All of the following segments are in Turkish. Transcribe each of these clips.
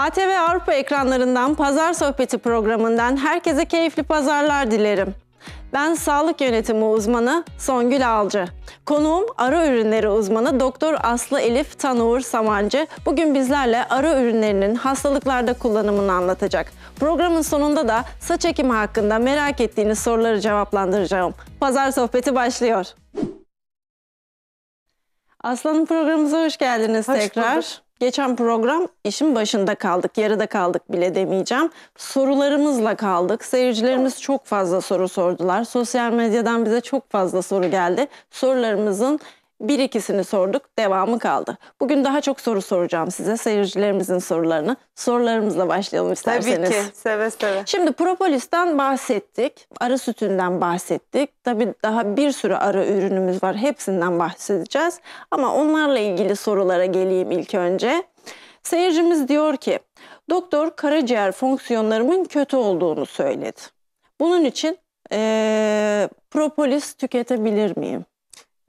ATV Avrupa ekranlarından Pazar Sohbeti programından herkese keyifli pazarlar dilerim. Ben sağlık yönetimi uzmanı Songül Alcı. Konuğum arı ürünleri uzmanı Doktor Aslı Elif Tanuğur Samancı. Bugün bizlerle arı ürünlerinin hastalıklarda kullanımını anlatacak. Programın sonunda da saç ekimi hakkında merak ettiğiniz soruları cevaplandıracağım. Pazar sohbeti başlıyor. Aslan'ın programımıza hoş geldiniz hoş tekrar. Bulduk. Geçen program işin başında kaldık, yarıda kaldık bile demeyeceğim. Sorularımızla kaldık. Seyircilerimiz çok fazla soru sordular. Sosyal medyadan bize çok fazla soru geldi. Sorularımızın bir ikisini sorduk, devamı kaldı. Bugün daha çok soru soracağım size, seyircilerimizin sorularını. Sorularımızla başlayalım isterseniz. Tabii ki, seve seve. Şimdi propolis'ten bahsettik, arı sütünden bahsettik. Tabii daha bir sürü arı ürünümüz var, hepsinden bahsedeceğiz. Ama onlarla ilgili sorulara geleyim ilk önce. Seyircimiz diyor ki, doktor karaciğer fonksiyonlarımın kötü olduğunu söyledi. Bunun için ee, propolis tüketebilir miyim?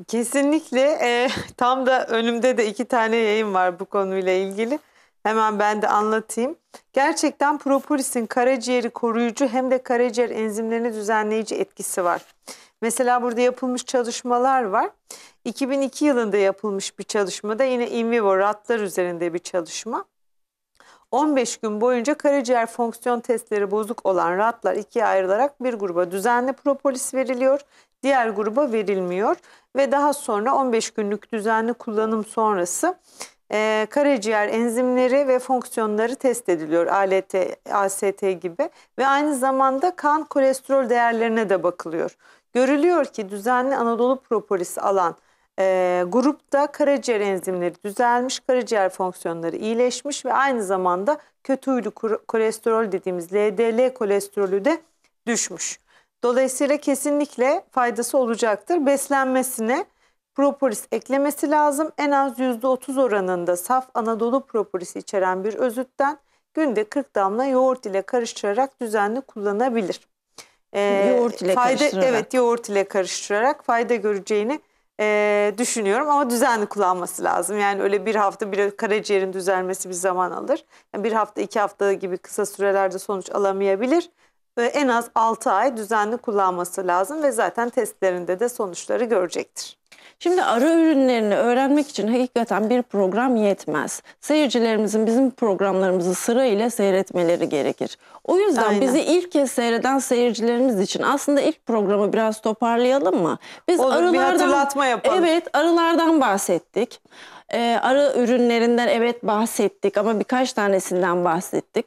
Kesinlikle e, tam da önümde de iki tane yayın var bu konuyla ilgili. Hemen ben de anlatayım. Gerçekten propolisin karaciğeri koruyucu hem de karaciğer enzimlerini düzenleyici etkisi var. Mesela burada yapılmış çalışmalar var. 2002 yılında yapılmış bir çalışmada yine in vivo ratlar üzerinde bir çalışma. 15 gün boyunca karaciğer fonksiyon testleri bozuk olan ratlar ikiye ayrılarak bir gruba düzenli propolis veriliyor, diğer gruba verilmiyor ve daha sonra 15 günlük düzenli kullanım sonrası e, karaciğer enzimleri ve fonksiyonları test ediliyor ALT, AST gibi ve aynı zamanda kan kolesterol değerlerine de bakılıyor. Görülüyor ki düzenli Anadolu propolis alan e, grupta karaciğer enzimleri düzelmiş, karaciğer fonksiyonları iyileşmiş ve aynı zamanda kötü huylu kolesterol dediğimiz LDL kolesterolü de düşmüş. Dolayısıyla kesinlikle faydası olacaktır. Beslenmesine propolis eklemesi lazım. En az %30 oranında saf Anadolu propolisi içeren bir özütten günde 40 damla yoğurt ile karıştırarak düzenli kullanabilir. Ee, yoğurt ile fayda, karıştırarak. Evet yoğurt ile karıştırarak fayda göreceğini e, düşünüyorum ama düzenli kullanması lazım. Yani öyle bir hafta bir karaciğerin düzelmesi bir zaman alır. Yani bir hafta iki hafta gibi kısa sürelerde sonuç alamayabilir. E, en az 6 ay düzenli kullanması lazım ve zaten testlerinde de sonuçları görecektir. Şimdi arı ürünlerini öğrenmek için hakikaten bir program yetmez. Seyircilerimizin bizim programlarımızı sıra ile seyretmeleri gerekir. O yüzden Aynen. bizi ilk kez seyreden seyircilerimiz için aslında ilk programı biraz toparlayalım mı? Biz Olur, arılardan, bir hatırlatma yapalım. Evet arılardan bahsettik. Ee, arı ürünlerinden evet bahsettik ama birkaç tanesinden bahsettik.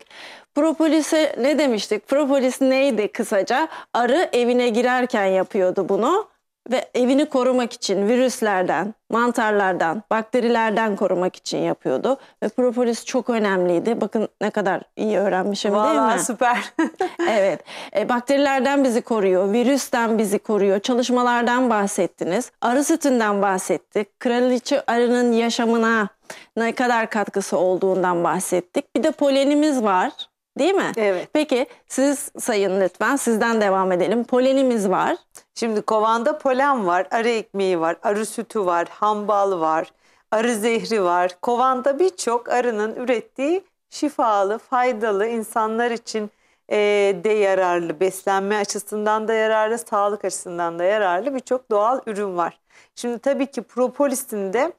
Propolis'e ne demiştik? Propolis neydi kısaca? Arı evine girerken yapıyordu bunu ve evini korumak için virüslerden, mantarlardan, bakterilerden korumak için yapıyordu. Ve propolis çok önemliydi. Bakın ne kadar iyi öğrenmişim Vallahi değil mi? süper. evet. E, bakterilerden bizi koruyor, virüsten bizi koruyor. Çalışmalardan bahsettiniz. Arı sütünden bahsettik. Kraliçe arının yaşamına ne kadar katkısı olduğundan bahsettik. Bir de polenimiz var. Değil mi? Evet. Peki siz sayın lütfen sizden devam edelim. Polenimiz var. Şimdi kovanda polen var, arı ekmeği var, arı sütü var, hambal var, arı zehri var. Kovanda birçok arının ürettiği şifalı, faydalı, insanlar için e, de yararlı, beslenme açısından da yararlı, sağlık açısından da yararlı birçok doğal ürün var. Şimdi tabii ki propolisinde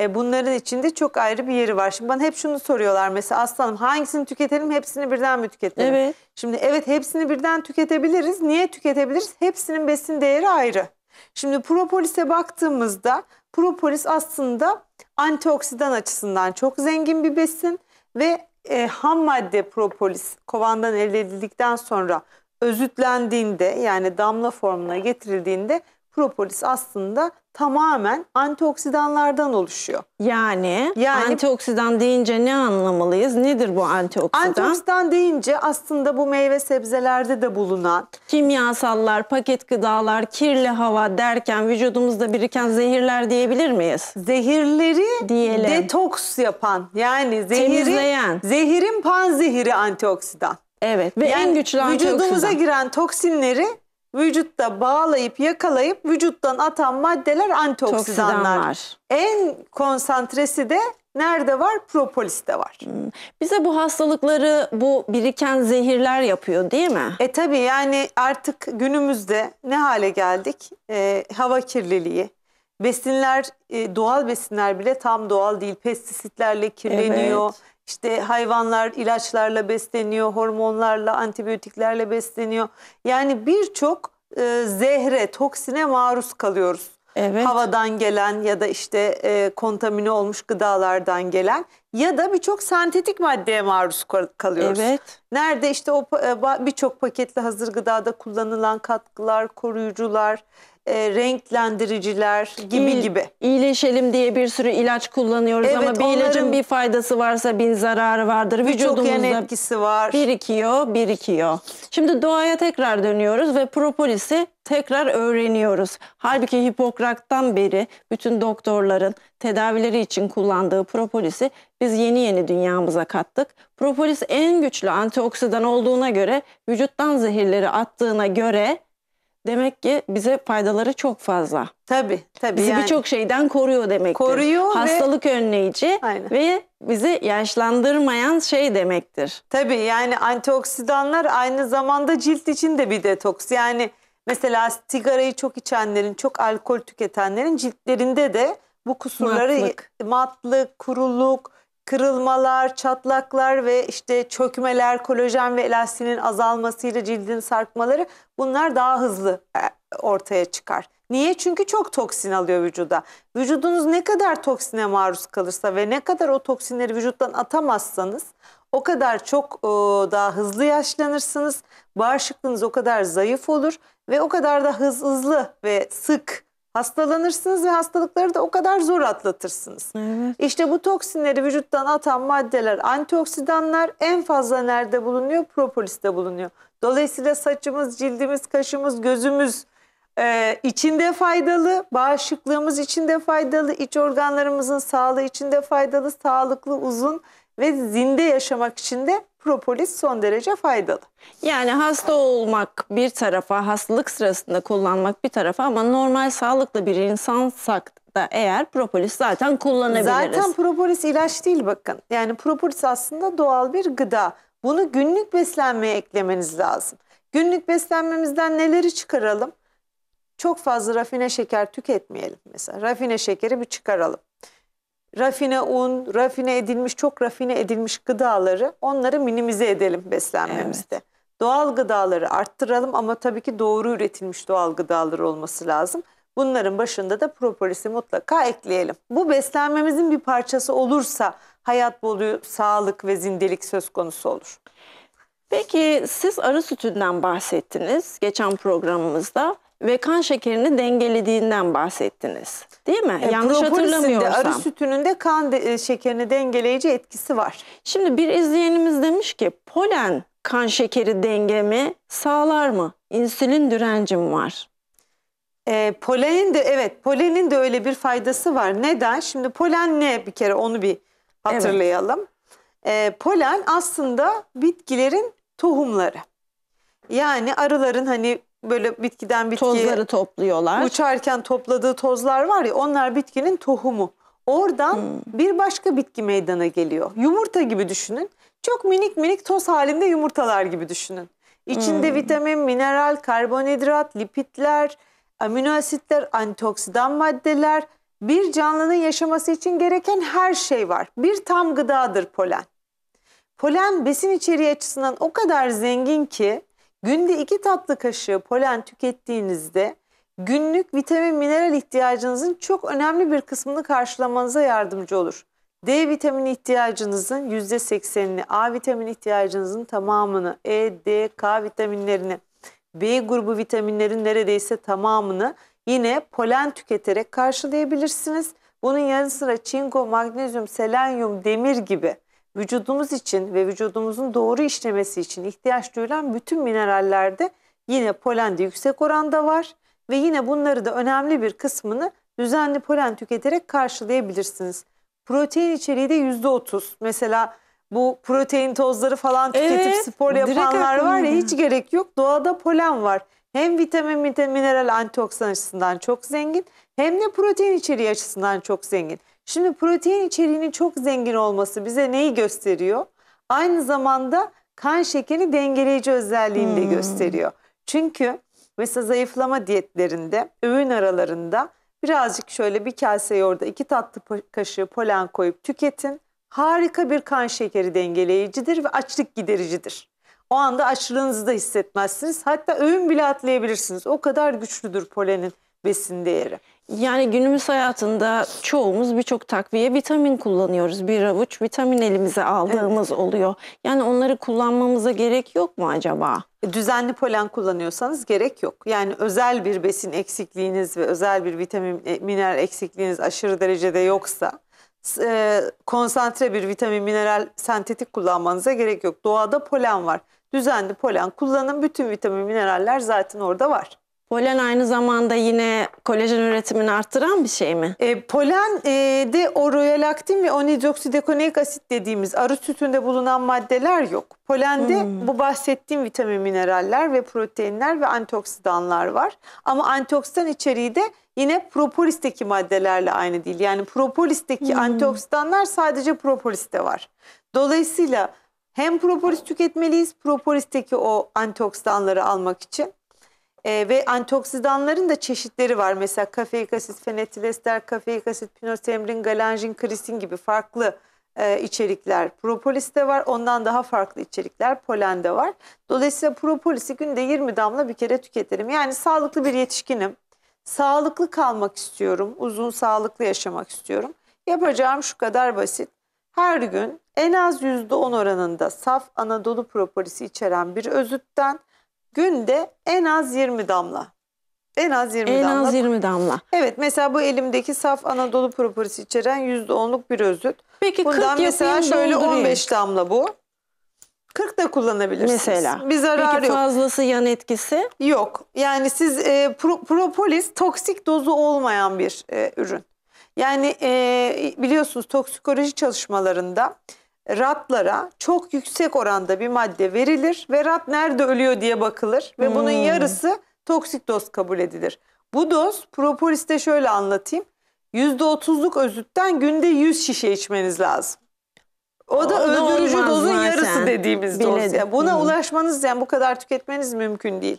e, bunların içinde çok ayrı bir yeri var. Şimdi bana hep şunu soruyorlar mesela aslanım hangisini tüketelim hepsini birden mi tüketelim? Evet. Şimdi evet hepsini birden tüketebiliriz. Niye tüketebiliriz? Hepsinin besin değeri ayrı. Şimdi propolis'e baktığımızda propolis aslında antioksidan açısından çok zengin bir besin ve e, ham madde propolis kovandan elde edildikten sonra özütlendiğinde yani damla formuna getirildiğinde propolis aslında tamamen antioksidanlardan oluşuyor. Yani, yani antioksidan deyince ne anlamalıyız? Nedir bu antioksidan? Antioksidan deyince aslında bu meyve sebzelerde de bulunan kimyasallar, paket gıdalar, kirli hava derken vücudumuzda biriken zehirler diyebilir miyiz? Zehirleri Diyelim. detoks yapan yani zehiri, temizleyen. Zehirin panzehiri antioksidan. Evet ve yani en güçlü antioksidan. Vücudumuza giren toksinleri vücutta bağlayıp yakalayıp vücuttan atan maddeler antioksidanlar. var. En konsantresi de nerede var? Propoliste var. Hmm. Bize bu hastalıkları bu biriken zehirler yapıyor değil mi? E tabi yani artık günümüzde ne hale geldik? E, hava kirliliği, besinler, e, doğal besinler bile tam doğal değil. Pestisitlerle kirleniyor. Evet işte hayvanlar ilaçlarla besleniyor, hormonlarla, antibiyotiklerle besleniyor. Yani birçok e, zehre, toksine maruz kalıyoruz. Evet. Havadan gelen ya da işte e, kontamine olmuş gıdalardan gelen ya da birçok sentetik maddeye maruz kalıyoruz. Evet. Nerede işte o e, birçok paketli hazır gıdada kullanılan katkılar, koruyucular, e, renklendiriciler gibi İyi, gibi. İyileşelim diye bir sürü ilaç kullanıyoruz evet, ama bir onların, ilacın bir faydası varsa bir zararı vardır. Vücudumuzda yan etkisi var. Birikiyor, birikiyor. Şimdi doğaya tekrar dönüyoruz ve propolisi tekrar öğreniyoruz. Halbuki Hipokrat'tan beri bütün doktorların tedavileri için kullandığı propolisi biz yeni yeni dünyamıza kattık. Propolis en güçlü antioksidan olduğuna göre, vücuttan zehirleri attığına göre demek ki bize faydaları çok fazla. Tabii tabii. Bizi yani, birçok şeyden koruyor demektir. Koruyor Hastalık ve... önleyici Aynen. ve bizi yaşlandırmayan şey demektir. Tabii yani antioksidanlar aynı zamanda cilt için de bir detoks. Yani mesela sigarayı çok içenlerin, çok alkol tüketenlerin ciltlerinde de bu kusurları matlık, matlık kuruluk, kırılmalar, çatlaklar ve işte çökmeler, kolajen ve elastinin azalmasıyla cildin sarkmaları bunlar daha hızlı e, ortaya çıkar. Niye? Çünkü çok toksin alıyor vücuda. Vücudunuz ne kadar toksine maruz kalırsa ve ne kadar o toksinleri vücuttan atamazsanız o kadar çok e, daha hızlı yaşlanırsınız. Bağışıklığınız o kadar zayıf olur ve o kadar da hız hızlı ve sık Hastalanırsınız ve hastalıkları da o kadar zor atlatırsınız. Evet. İşte bu toksinleri vücuttan atan maddeler, antioksidanlar en fazla nerede bulunuyor? Propoliste bulunuyor. Dolayısıyla saçımız, cildimiz, kaşımız, gözümüz e, içinde faydalı, bağışıklığımız içinde faydalı, iç organlarımızın sağlığı içinde faydalı, sağlıklı, uzun ve zinde yaşamak için de propolis son derece faydalı. Yani hasta olmak bir tarafa, hastalık sırasında kullanmak bir tarafa ama normal sağlıklı bir insansak da eğer propolis zaten kullanabiliriz. Zaten propolis ilaç değil bakın. Yani propolis aslında doğal bir gıda. Bunu günlük beslenmeye eklemeniz lazım. Günlük beslenmemizden neleri çıkaralım? Çok fazla rafine şeker tüketmeyelim mesela. Rafine şekeri bir çıkaralım rafine un, rafine edilmiş, çok rafine edilmiş gıdaları onları minimize edelim beslenmemizde. Evet. Doğal gıdaları arttıralım ama tabii ki doğru üretilmiş doğal gıdalar olması lazım. Bunların başında da propolisi mutlaka ekleyelim. Bu beslenmemizin bir parçası olursa hayat boyu sağlık ve zindelik söz konusu olur. Peki siz arı sütünden bahsettiniz geçen programımızda ve kan şekerini dengelediğinden bahsettiniz. Değil mi? E, Yanlış hatırlamıyorsam. arı sütünün de kan de, e, şekerini dengeleyici etkisi var. Şimdi bir izleyenimiz demiş ki polen kan şekeri dengemi sağlar mı? İnsülin direncim var. E, polenin de evet polenin de öyle bir faydası var. Neden? Şimdi polen ne bir kere onu bir hatırlayalım. Evet. E, polen aslında bitkilerin tohumları. Yani arıların hani böyle bitkiden bitkiye tozları topluyorlar. Uçarken topladığı tozlar var ya onlar bitkinin tohumu. Oradan hmm. bir başka bitki meydana geliyor. Yumurta gibi düşünün. Çok minik minik toz halinde yumurtalar gibi düşünün. İçinde hmm. vitamin, mineral, karbonhidrat, lipitler, amino asitler, antioksidan maddeler, bir canlının yaşaması için gereken her şey var. Bir tam gıdadır polen. Polen besin içeriği açısından o kadar zengin ki Günde iki tatlı kaşığı polen tükettiğinizde günlük vitamin mineral ihtiyacınızın çok önemli bir kısmını karşılamanıza yardımcı olur. D vitamini ihtiyacınızın %80'ini, A vitamin ihtiyacınızın tamamını, E, D, K vitaminlerini, B grubu vitaminlerin neredeyse tamamını yine polen tüketerek karşılayabilirsiniz. Bunun yanı sıra çinko, magnezyum, selenyum, demir gibi vücudumuz için ve vücudumuzun doğru işlemesi için ihtiyaç duyulan bütün minerallerde yine polende yüksek oranda var ve yine bunları da önemli bir kısmını düzenli polen tüketerek karşılayabilirsiniz. Protein içeriği de yüzde otuz. Mesela bu protein tozları falan tüketip evet, spor yapanlar var ya hiç gerek yok. Doğada polen var. Hem vitamin, mineral, antioksidan açısından çok zengin hem de protein içeriği açısından çok zengin. Şimdi protein içeriğinin çok zengin olması bize neyi gösteriyor? Aynı zamanda kan şekeri dengeleyici özelliğini de hmm. gösteriyor. Çünkü mesela zayıflama diyetlerinde öğün aralarında birazcık şöyle bir kase yoğurda iki tatlı kaşığı polen koyup tüketin. Harika bir kan şekeri dengeleyicidir ve açlık gidericidir. O anda açlığınızı da hissetmezsiniz. Hatta öğün bile atlayabilirsiniz. O kadar güçlüdür polenin besin değeri. Yani günümüz hayatında çoğumuz birçok takviye vitamin kullanıyoruz. Bir avuç vitamin elimize aldığımız evet. oluyor. Yani onları kullanmamıza gerek yok mu acaba? E, düzenli polen kullanıyorsanız gerek yok. Yani özel bir besin eksikliğiniz ve özel bir vitamin e, mineral eksikliğiniz aşırı derecede yoksa e, konsantre bir vitamin mineral sentetik kullanmanıza gerek yok. Doğada polen var. Düzenli polen kullanın. Bütün vitamin mineraller zaten orada var. Polen aynı zamanda yine kolajen üretimini arttıran bir şey mi? E, polen e, de oruyelaktin ve onidroksidekonik asit dediğimiz arı sütünde bulunan maddeler yok. Polende hmm. bu bahsettiğim vitamin mineraller ve proteinler ve antioksidanlar var. Ama antioksidan içeriği de yine propolisteki maddelerle aynı değil. Yani propolisteki hmm. antioksidanlar sadece propoliste var. Dolayısıyla hem propolis tüketmeliyiz propolisteki o antioksidanları almak için e, ve antioksidanların da çeşitleri var. Mesela kafeik asit, fenetilester, kafeik asit, pinosemrin, galanjin, krisin gibi farklı e, içerikler. Propolis de var. Ondan daha farklı içerikler polen de var. Dolayısıyla propolisi günde 20 damla bir kere tüketelim. Yani sağlıklı bir yetişkinim. Sağlıklı kalmak istiyorum. Uzun sağlıklı yaşamak istiyorum. Yapacağım şu kadar basit. Her gün en az %10 oranında saf Anadolu propolisi içeren bir özütten Günde en az 20 damla. En az 20 damla. En az 20 damla. Evet mesela bu elimdeki saf Anadolu propolis içeren %10'luk bir özüt. Peki Bundan 40 mesela şöyle 15 damla bu. 40 da kullanabilirsiniz. Mesela. Bir zararı Peki, yok. fazlası yan etkisi? Yok. Yani siz e, pro, propolis toksik dozu olmayan bir e, ürün. Yani e, biliyorsunuz toksikoloji çalışmalarında ratlara çok yüksek oranda bir madde verilir ve rat nerede ölüyor diye bakılır ve hmm. bunun yarısı toksik doz kabul edilir. Bu doz propoliste şöyle anlatayım. %30'luk özütten günde 100 şişe içmeniz lazım. O da o öldürücü dozun zaten. yarısı dediğimiz Biledim. doz. Yani buna hmm. ulaşmanız yani bu kadar tüketmeniz mümkün değil.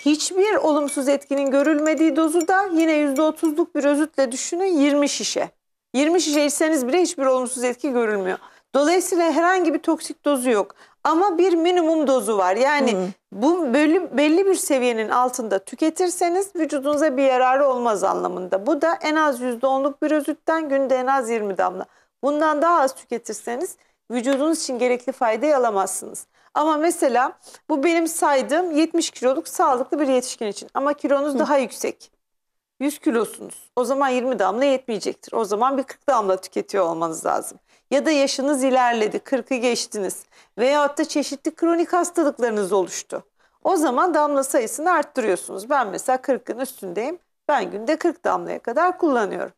Hiçbir olumsuz etkinin görülmediği dozu da yine %30'luk bir özütle düşünün 20 şişe. 20 şişe içseniz bile hiçbir olumsuz etki görülmüyor. Dolayısıyla herhangi bir toksik dozu yok. Ama bir minimum dozu var. Yani Hı. bu belli, belli bir seviyenin altında tüketirseniz vücudunuza bir yararı olmaz anlamında. Bu da en az %10'luk bir özütten günde en az 20 damla. Bundan daha az tüketirseniz vücudunuz için gerekli faydayı alamazsınız. Ama mesela bu benim saydığım 70 kiloluk sağlıklı bir yetişkin için. Ama kilonuz Hı. daha yüksek. 100 kilosunuz. O zaman 20 damla yetmeyecektir. O zaman bir 40 damla tüketiyor olmanız lazım ya da yaşınız ilerledi, 40'ı geçtiniz veyahut da çeşitli kronik hastalıklarınız oluştu. O zaman damla sayısını arttırıyorsunuz. Ben mesela 40'ın üstündeyim. Ben günde 40 damlaya kadar kullanıyorum.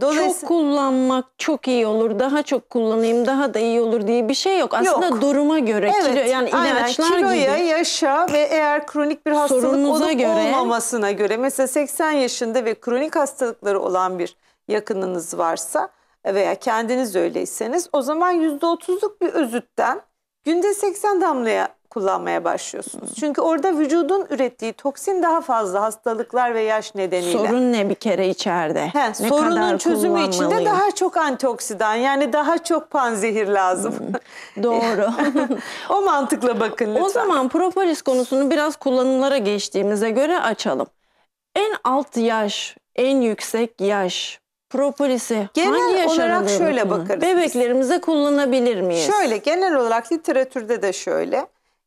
Dolayısıyla... Çok kullanmak çok iyi olur. Daha çok kullanayım daha da iyi olur diye bir şey yok. Aslında yok. duruma göre evet, kilo yani ilaçlar aynen. Kiloya, gibi. yaşa ve eğer kronik bir hastalık Sorunuza olup göre... olmamasına göre mesela 80 yaşında ve kronik hastalıkları olan bir yakınınız varsa veya kendiniz öyleyseniz o zaman %30'luk bir özütten günde 80 damlaya kullanmaya başlıyorsunuz. Çünkü orada vücudun ürettiği toksin daha fazla hastalıklar ve yaş nedeniyle. Sorun ne bir kere içeride? He, ne sorunun kadar çözümü içinde daha çok antioksidan yani daha çok panzehir lazım. Hmm, doğru. o mantıkla bakın lütfen. O zaman propolis konusunu biraz kullanımlara geçtiğimize göre açalım. En alt yaş, en yüksek yaş Propolisi Genel hangi olarak şöyle bulunan? bakarız biz. Bebeklerimize kullanabilir miyiz? Şöyle genel olarak literatürde de şöyle.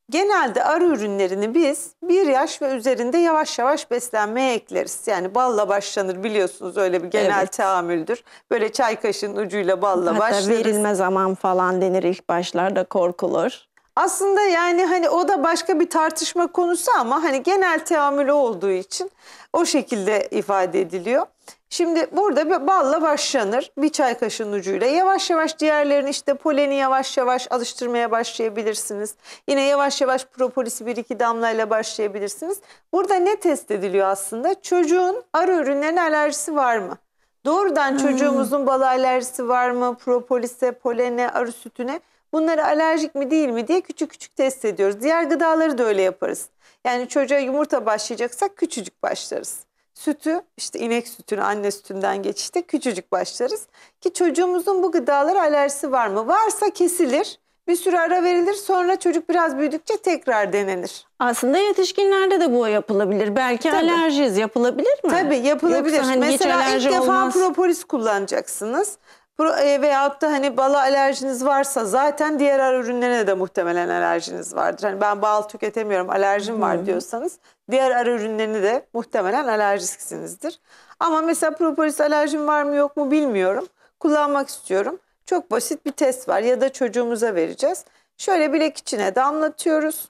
Genelde arı ürünlerini biz bir yaş ve üzerinde yavaş yavaş beslenmeye ekleriz. Yani balla başlanır biliyorsunuz öyle bir genel Evet. tahammüldür. Böyle çay kaşığının ucuyla balla Hatta başlarız. verilme zaman falan denir ilk başlarda korkulur. Aslında yani hani o da başka bir tartışma konusu ama hani genel teamülü olduğu için o şekilde ifade ediliyor. Şimdi burada bir balla başlanır. Bir çay kaşığının ucuyla. Yavaş yavaş diğerlerini işte poleni yavaş yavaş alıştırmaya başlayabilirsiniz. Yine yavaş yavaş propolisi bir iki damlayla başlayabilirsiniz. Burada ne test ediliyor aslında? Çocuğun arı ürünlerine alerjisi var mı? Doğrudan hmm. çocuğumuzun bal alerjisi var mı? Propolise, polene, arı sütüne. Bunları alerjik mi değil mi diye küçük küçük test ediyoruz. Diğer gıdaları da öyle yaparız. Yani çocuğa yumurta başlayacaksak küçücük başlarız. Sütü işte inek sütünü anne sütünden geçişte küçücük başlarız. Ki çocuğumuzun bu gıdalara alerjisi var mı? Varsa kesilir. Bir süre ara verilir sonra çocuk biraz büyüdükçe tekrar denenir. Aslında yetişkinlerde de bu yapılabilir. Belki Tabii. alerjiyiz yapılabilir mi? Tabii yapılabilir. hani Mesela ilk defa olmaz. propolis kullanacaksınız. Pro, e, veyahut da hani bala alerjiniz varsa zaten diğer ara ürünlerine de muhtemelen alerjiniz vardır. Hani ben bal tüketemiyorum alerjim var diyorsanız Diğer ara ürünlerini de muhtemelen alerjiksinizdir. Ama mesela propolis alerjim var mı yok mu bilmiyorum. Kullanmak istiyorum. Çok basit bir test var ya da çocuğumuza vereceğiz. Şöyle bilek içine damlatıyoruz.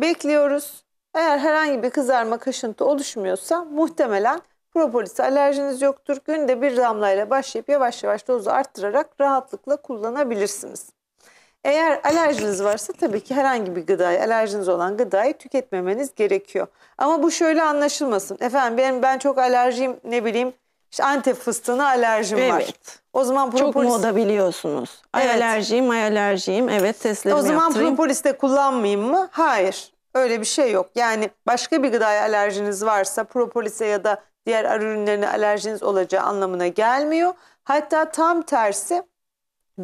Bekliyoruz. Eğer herhangi bir kızarma kaşıntı oluşmuyorsa muhtemelen propolis alerjiniz yoktur. Günde bir damlayla başlayıp yavaş yavaş dozu arttırarak rahatlıkla kullanabilirsiniz. Eğer alerjiniz varsa tabii ki herhangi bir gıdayı, alerjiniz olan gıdayı tüketmemeniz gerekiyor. Ama bu şöyle anlaşılmasın. Efendim benim ben çok alerjiyim ne bileyim işte Antep fıstığına alerjim evet. var. O zaman propolis... Çok moda biliyorsunuz. Ay evet. alerjiyim, ay alerjiyim. Evet testlerimi O zaman yaptırayım. propolis de kullanmayayım mı? Hayır. Öyle bir şey yok. Yani başka bir gıdaya alerjiniz varsa propolise ya da diğer arı ürünlerine alerjiniz olacağı anlamına gelmiyor. Hatta tam tersi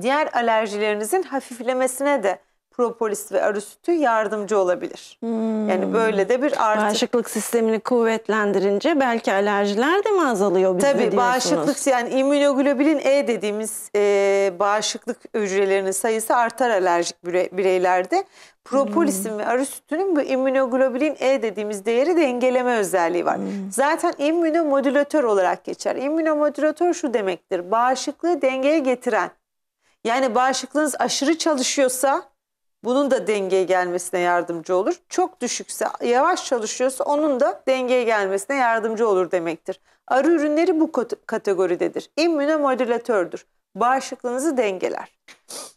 diğer alerjilerinizin hafiflemesine de propolis ve arı sütü yardımcı olabilir. Hmm. Yani böyle de bir artı. Bağışıklık sistemini kuvvetlendirince belki alerjiler de mi azalıyor bizde Tabii bağışıklık yani immünoglobulin E dediğimiz e, bağışıklık hücrelerinin sayısı artar alerjik bireylerde. Propolisin hmm. ve arı sütünün bu immünoglobulin E dediğimiz değeri dengeleme özelliği var. Hmm. Zaten immünomodülatör olarak geçer. İmmünomodülatör şu demektir. Bağışıklığı dengeye getiren yani bağışıklığınız aşırı çalışıyorsa bunun da dengeye gelmesine yardımcı olur. Çok düşükse, yavaş çalışıyorsa onun da dengeye gelmesine yardımcı olur demektir. Arı ürünleri bu kategoridedir. İmmünomodülatördür. Bağışıklığınızı dengeler.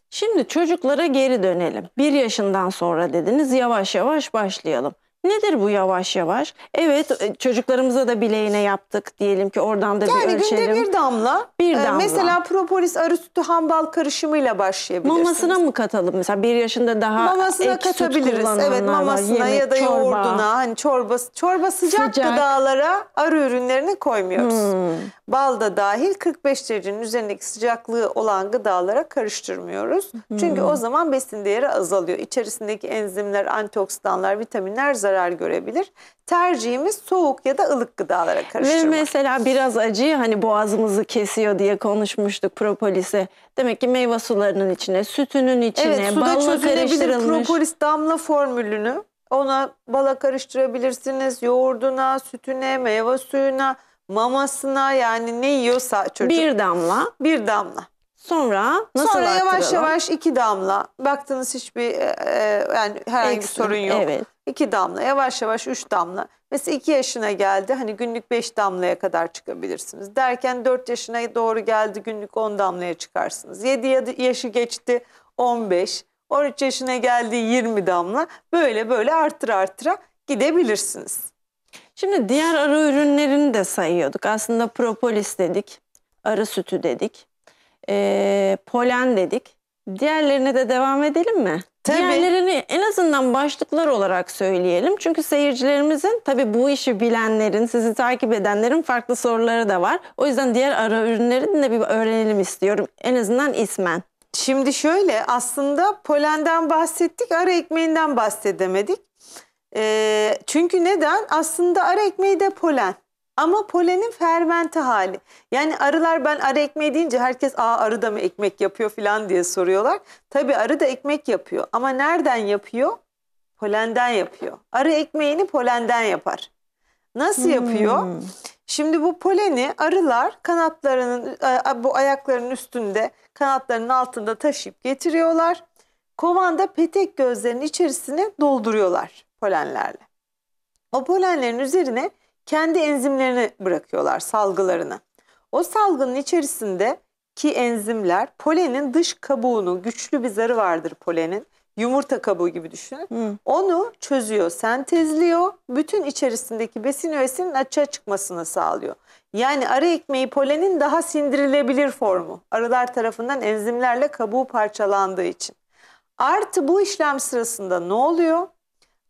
Şimdi çocuklara geri dönelim. Bir yaşından sonra dediniz yavaş yavaş başlayalım. Nedir bu yavaş yavaş? Evet e, çocuklarımıza da bileğine yaptık diyelim ki oradan da yani bir ölçelim. Yani günde bir damla. Bir ee, damla. Mesela propolis arı sütü hambal karışımıyla başlayabilirsiniz. Mamasına mı katalım? Mesela bir yaşında daha mamasına ek katabiliriz. Süt evet mamasına yemek, ya da çorba. yoğurduna hani çorba, çorba sıcak, sıcak gıdalara arı ürünlerini koymuyoruz. Hmm. Bal da dahil 45 derecenin üzerindeki sıcaklığı olan gıdalara karıştırmıyoruz. Hmm. Çünkü o zaman besin değeri azalıyor. İçerisindeki enzimler, antioksidanlar, vitaminler zarar zarar görebilir. Tercihimiz soğuk ya da ılık gıdalara karıştırmak. Ve mesela biraz acı hani boğazımızı kesiyor diye konuşmuştuk propolise. Demek ki meyve sularının içine, sütünün içine, evet, suda çözülebilir propolis damla formülünü ona bala karıştırabilirsiniz. Yoğurduna, sütüne, meyve suyuna, mamasına yani ne yiyorsa çocuk. Bir damla. Bir damla. Sonra nasıl Sonra yavaş yavaş iki damla. Baktınız hiçbir e, e yani herhangi Ekstra, bir sorun yok. Evet iki damla yavaş yavaş üç damla. Mesela iki yaşına geldi hani günlük beş damlaya kadar çıkabilirsiniz. Derken dört yaşına doğru geldi günlük on damlaya çıkarsınız. Yedi yaşı geçti on beş. on üç yaşına geldi yirmi damla böyle böyle artır artıra gidebilirsiniz. Şimdi diğer arı ürünlerini de sayıyorduk. Aslında propolis dedik, arı sütü dedik, e, polen dedik. Diğerlerine de devam edelim mi? Diğerlerini en azından başlıklar olarak söyleyelim. Çünkü seyircilerimizin tabii bu işi bilenlerin, sizi takip edenlerin farklı soruları da var. O yüzden diğer ara ürünlerini de bir öğrenelim istiyorum. En azından ismen. Şimdi şöyle aslında polenden bahsettik, ara ekmeğinden bahsedemedik. E, çünkü neden? Aslında ara ekmeği de polen. Ama polenin fermente hali. Yani arılar ben arı ekmeği deyince herkes aa arı da mı ekmek yapıyor falan diye soruyorlar. Tabii arı da ekmek yapıyor ama nereden yapıyor? Polenden yapıyor. Arı ekmeğini polenden yapar. Nasıl hmm. yapıyor? Şimdi bu poleni arılar kanatlarının e, bu ayaklarının üstünde kanatlarının altında taşıyıp getiriyorlar. Kovanda petek gözlerinin içerisine dolduruyorlar polenlerle. O polenlerin üzerine kendi enzimlerini bırakıyorlar, salgılarını. O salgının içerisinde ki enzimler polenin dış kabuğunu, güçlü bir zarı vardır polenin. Yumurta kabuğu gibi düşünün. Hı. Onu çözüyor, sentezliyor. Bütün içerisindeki besin öğesinin açığa çıkmasını sağlıyor. Yani arı ekmeği polenin daha sindirilebilir formu. Arılar tarafından enzimlerle kabuğu parçalandığı için. Artı bu işlem sırasında ne oluyor?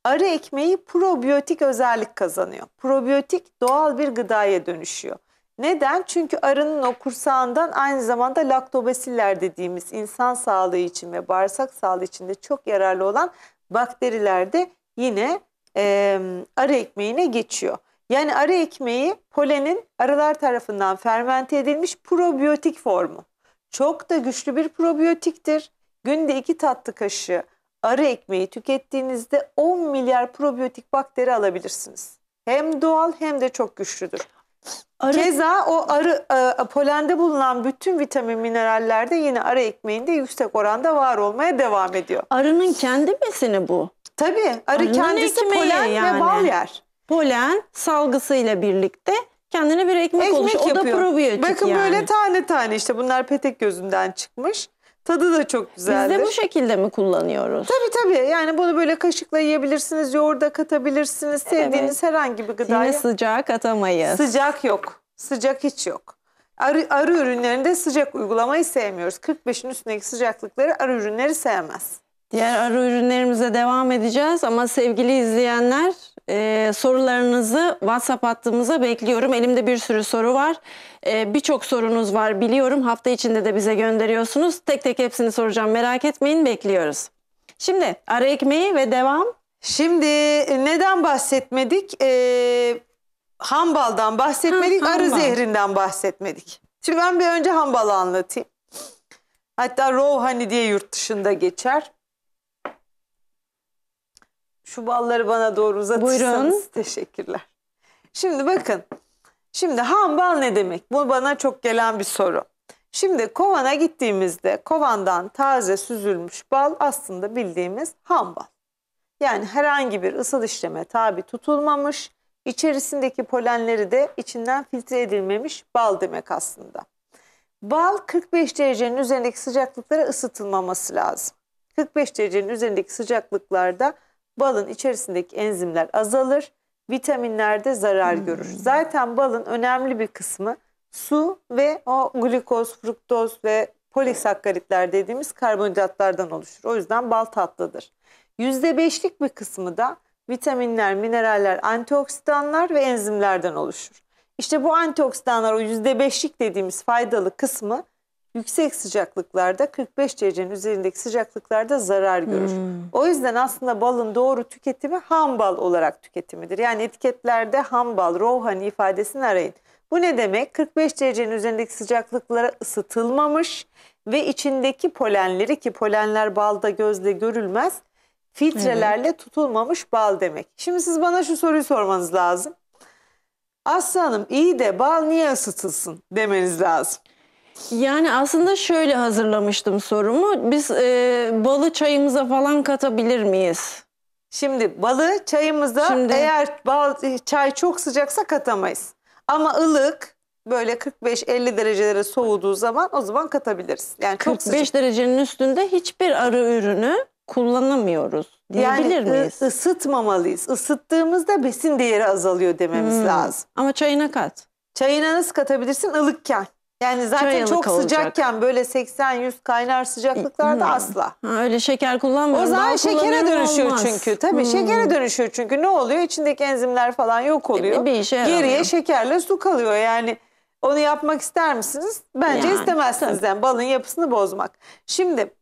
arı ekmeği probiyotik özellik kazanıyor. Probiyotik doğal bir gıdaya dönüşüyor. Neden? Çünkü arının o kursağından aynı zamanda laktobasiller dediğimiz insan sağlığı için ve bağırsak sağlığı için de çok yararlı olan bakteriler de yine e, arı ekmeğine geçiyor. Yani arı ekmeği polenin arılar tarafından fermente edilmiş probiyotik formu. Çok da güçlü bir probiyotiktir. Günde iki tatlı kaşığı arı ekmeği tükettiğinizde 10 milyar probiyotik bakteri alabilirsiniz. Hem doğal hem de çok güçlüdür. Arı... Keza o arı e, polende bulunan bütün vitamin minerallerde yine arı ekmeğinde yüksek oranda var olmaya devam ediyor. Arının kendi besini bu. Tabii arı Arının kendisi polen yani. ve bal yer. Polen salgısıyla birlikte kendine bir ekmek, ekmek oluşuyor. O da probiyotik Bakın yani. böyle tane tane işte bunlar petek gözünden çıkmış. Tadı da çok güzeldir. Biz de bu şekilde mi kullanıyoruz? Tabii tabii. Yani bunu böyle kaşıkla yiyebilirsiniz, yoğurda katabilirsiniz, sevdiğiniz evet. herhangi bir gıdaya. Yine sıcak atamayız. Sıcak yok. Sıcak hiç yok. Arı, arı ürünlerinde sıcak uygulamayı sevmiyoruz. 45'in üstündeki sıcaklıkları arı ürünleri sevmez. Diğer arı ürünlerimize devam edeceğiz ama sevgili izleyenler ee, sorularınızı WhatsApp hattımıza bekliyorum. Elimde bir sürü soru var. Ee, Birçok sorunuz var biliyorum. Hafta içinde de bize gönderiyorsunuz. Tek tek hepsini soracağım merak etmeyin bekliyoruz. Şimdi ara ekmeği ve devam. Şimdi e, neden bahsetmedik? Ee, hambaldan bahsetmedik, ha, arı zehrinden bahsetmedik. Şimdi ben bir önce hambalı anlatayım. Hatta Row hani diye yurt dışında geçer. Şu balları bana doğru uzatırsanız Buyurun. teşekkürler. Şimdi bakın. Şimdi ham bal ne demek? Bu bana çok gelen bir soru. Şimdi kovana gittiğimizde kovandan taze süzülmüş bal aslında bildiğimiz ham bal. Yani herhangi bir ısıl işleme tabi tutulmamış, içerisindeki polenleri de içinden filtre edilmemiş bal demek aslında. Bal 45 derecenin üzerindeki sıcaklıklara ısıtılmaması lazım. 45 derecenin üzerindeki sıcaklıklarda balın içerisindeki enzimler azalır, vitaminlerde zarar hmm. görür. Zaten balın önemli bir kısmı su ve o glukoz fruktoz ve polisakkaritler dediğimiz karbonhidratlardan oluşur. O yüzden bal tatlıdır. %5'lik bir kısmı da vitaminler, mineraller, antioksidanlar ve enzimlerden oluşur. İşte bu antioksidanlar o %5'lik dediğimiz faydalı kısmı yüksek sıcaklıklarda 45 derecenin üzerindeki sıcaklıklarda zarar görür. Hmm. O yüzden aslında balın doğru tüketimi ham bal olarak tüketimidir. Yani etiketlerde ham bal, rohan ifadesini arayın. Bu ne demek? 45 derecenin üzerindeki sıcaklıklara ısıtılmamış ve içindeki polenleri ki polenler balda gözle görülmez filtrelerle evet. tutulmamış bal demek. Şimdi siz bana şu soruyu sormanız lazım. Aslı Hanım iyi de bal niye ısıtılsın demeniz lazım. Yani aslında şöyle hazırlamıştım sorumu. Biz e, balı çayımıza falan katabilir miyiz? Şimdi balı çayımıza Şimdi- eğer bal, çay çok sıcaksa katamayız. Ama ılık böyle 45-50 derecelere soğuduğu zaman o zaman katabiliriz. Yani çok sıcak. 45 derecenin üstünde hiçbir arı ürünü kullanamıyoruz diyebilir yani e, miyiz? ısıtmamalıyız. Isıttığımızda besin değeri azalıyor dememiz hmm. lazım. Ama çayına kat. Çayına nasıl katabilirsin? Ilıkken. Yani zaten çok olacak. sıcakken böyle 80-100 kaynar sıcaklıklarda hmm. asla. Ha, öyle şeker kullanmıyorum. O zaman şekere dönüşüyor olmaz. çünkü. Tabii hmm. şekere dönüşüyor çünkü ne oluyor? İçindeki enzimler falan yok e, oluyor. Bir, bir işe Geriye yaramıyor. şekerle su kalıyor yani. Onu yapmak ister misiniz? Bence yani, istemezsiniz tabii. yani balın yapısını bozmak. Şimdi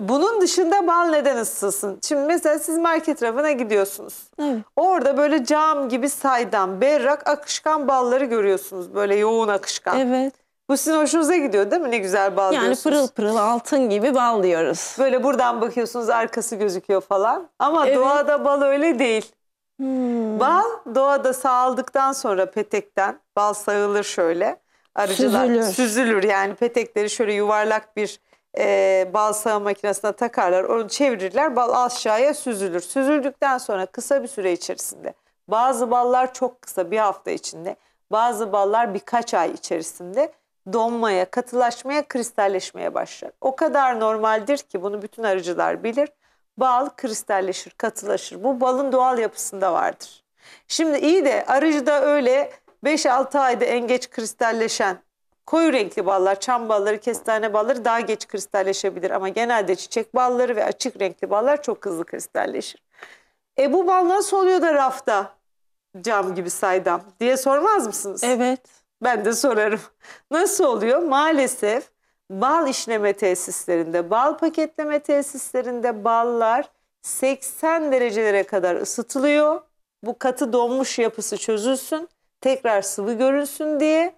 bunun dışında bal neden ısısın? Şimdi mesela siz market rafına gidiyorsunuz. Evet. Orada böyle cam gibi saydam, berrak akışkan balları görüyorsunuz. Böyle yoğun akışkan. Evet. Bu sizin hoşunuza gidiyor değil mi? Ne güzel bal Yani pırıl pırıl altın gibi bal diyoruz. Böyle buradan bakıyorsunuz arkası gözüküyor falan. Ama evet. doğada bal öyle değil. Hmm. Bal doğada sağıldıktan sonra petekten bal sağılır şöyle. Arıcılar süzülür. süzülür yani petekleri şöyle yuvarlak bir e, bal sağım makinesine takarlar. Onu çevirirler bal aşağıya süzülür. Süzüldükten sonra kısa bir süre içerisinde bazı ballar çok kısa bir hafta içinde bazı ballar birkaç ay içerisinde donmaya, katılaşmaya, kristalleşmeye başlar. O kadar normaldir ki bunu bütün arıcılar bilir. Bal kristalleşir, katılaşır. Bu balın doğal yapısında vardır. Şimdi iyi de arıcıda öyle 5-6 ayda en geç kristalleşen koyu renkli ballar, çam balları, kestane balları daha geç kristalleşebilir. Ama genelde çiçek balları ve açık renkli ballar çok hızlı kristalleşir. E bu bal nasıl oluyor da rafta cam gibi saydam diye sormaz mısınız? Evet. Ben de sorarım. Nasıl oluyor? Maalesef bal işleme tesislerinde, bal paketleme tesislerinde ballar 80 derecelere kadar ısıtılıyor. Bu katı donmuş yapısı çözülsün, tekrar sıvı görünsün diye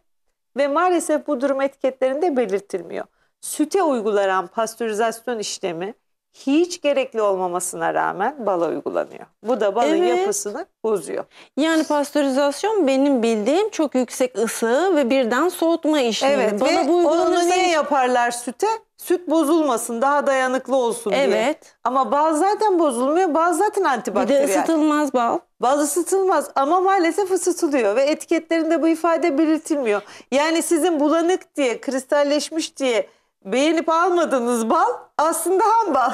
ve maalesef bu durum etiketlerinde belirtilmiyor. Süte uygulanan pastörizasyon işlemi hiç gerekli olmamasına rağmen bala uygulanıyor. Bu da balın evet. yapısını bozuyor. Yani pastörizasyon benim bildiğim çok yüksek ısı ve birden soğutma işlemi. Evet bala ve bu uygulanırsa... onu niye yaparlar süte? Süt bozulmasın daha dayanıklı olsun evet. diye. Evet. Ama bazı zaten bozulmuyor bazı zaten antibakteriyel. Bir de ısıtılmaz bal. Bal ısıtılmaz ama maalesef ısıtılıyor ve etiketlerinde bu ifade belirtilmiyor. Yani sizin bulanık diye kristalleşmiş diye beğenip almadığınız bal aslında ham bal.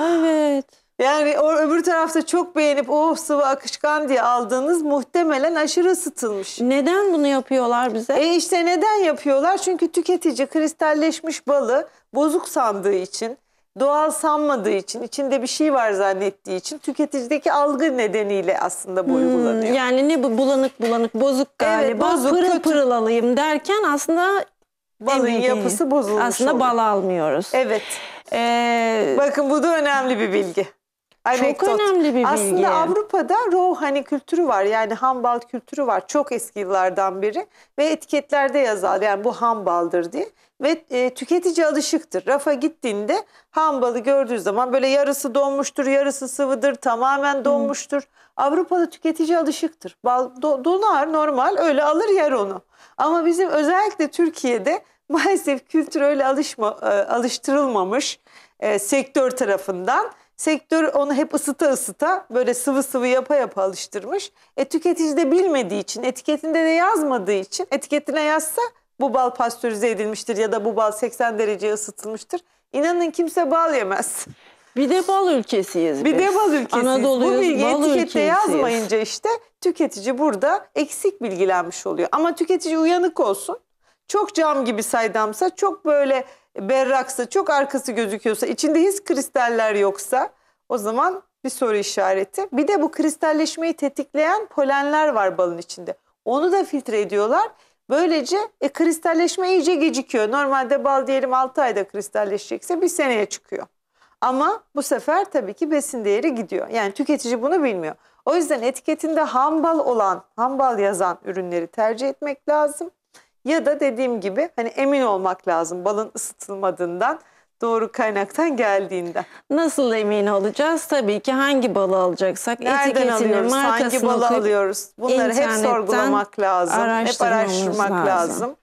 Evet. Yani o öbür tarafta çok beğenip oh sıvı akışkan diye aldığınız muhtemelen aşırı ısıtılmış. Neden bunu yapıyorlar bize? E işte neden yapıyorlar? Çünkü tüketici kristalleşmiş balı bozuk sandığı için, doğal sanmadığı için, içinde bir şey var zannettiği için tüketicideki algı nedeniyle aslında bu hmm, uygulanıyor. yani ne bu bulanık bulanık bozuk galiba evet, bozuk, pırıl kötü. pırıl alayım derken aslında balın evet, yapısı evet. bozulmuş Aslında olur. bal almıyoruz. Evet. Ee, Bakın bu da önemli bir bilgi. Anekdot. Çok önemli bir bilgi. Aslında Avrupa'da rohani kültürü var. Yani hambal kültürü var. Çok eski yıllardan beri. Ve etiketlerde yazar. Yani bu hambaldır diye ve e, tüketici alışıktır. Rafa gittiğinde hambalı gördüğü zaman böyle yarısı donmuştur, yarısı sıvıdır, tamamen donmuştur. Hmm. Avrupalı tüketici alışıktır. Bal do, donar normal öyle alır yer onu. Ama bizim özellikle Türkiye'de maalesef kültür öyle alışma, e, alıştırılmamış e, sektör tarafından. Sektör onu hep ısıta ısıta böyle sıvı sıvı yapa yapa alıştırmış. E tüketici de bilmediği için, etiketinde de yazmadığı için, etiketine yazsa bu bal pastörize edilmiştir ya da bu bal 80 dereceye ısıtılmıştır. İnanın kimse bal yemez. Bir de bal ülkesiyiz Bir de bal ülkesiyiz. Anadolu'yuz, Bu bilgi bal etikette ülkesiyiz. yazmayınca işte tüketici burada eksik bilgilenmiş oluyor. Ama tüketici uyanık olsun. Çok cam gibi saydamsa, çok böyle berraksa, çok arkası gözüküyorsa, içinde hiç kristaller yoksa o zaman bir soru işareti. Bir de bu kristalleşmeyi tetikleyen polenler var balın içinde. Onu da filtre ediyorlar. Böylece e, kristalleşme iyice gecikiyor. Normalde bal diyelim 6 ayda kristalleşecekse bir seneye çıkıyor. Ama bu sefer tabii ki besin değeri gidiyor. Yani tüketici bunu bilmiyor. O yüzden etiketinde ham bal olan, ham bal yazan ürünleri tercih etmek lazım. Ya da dediğim gibi hani emin olmak lazım balın ısıtılmadığından doğru kaynaktan geldiğinde. Nasıl emin olacağız? Tabii ki hangi balı alacaksak Nereden etiketini, alıyoruz, markasını hangi balı okuyup, alıyoruz? Bunları hep sorgulamak lazım, hep araştırmak lazım. lazım.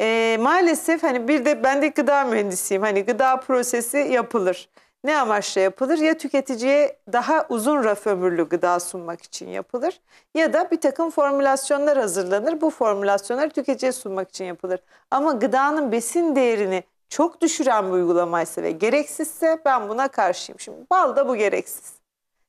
E, maalesef hani bir de ben de gıda mühendisiyim. Hani gıda prosesi yapılır. Ne amaçla yapılır? Ya tüketiciye daha uzun raf ömürlü gıda sunmak için yapılır ya da bir takım formülasyonlar hazırlanır. Bu formülasyonlar tüketiciye sunmak için yapılır. Ama gıdanın besin değerini çok düşüren bir uygulamaysa ve gereksizse ben buna karşıyım. Şimdi bal da bu gereksiz.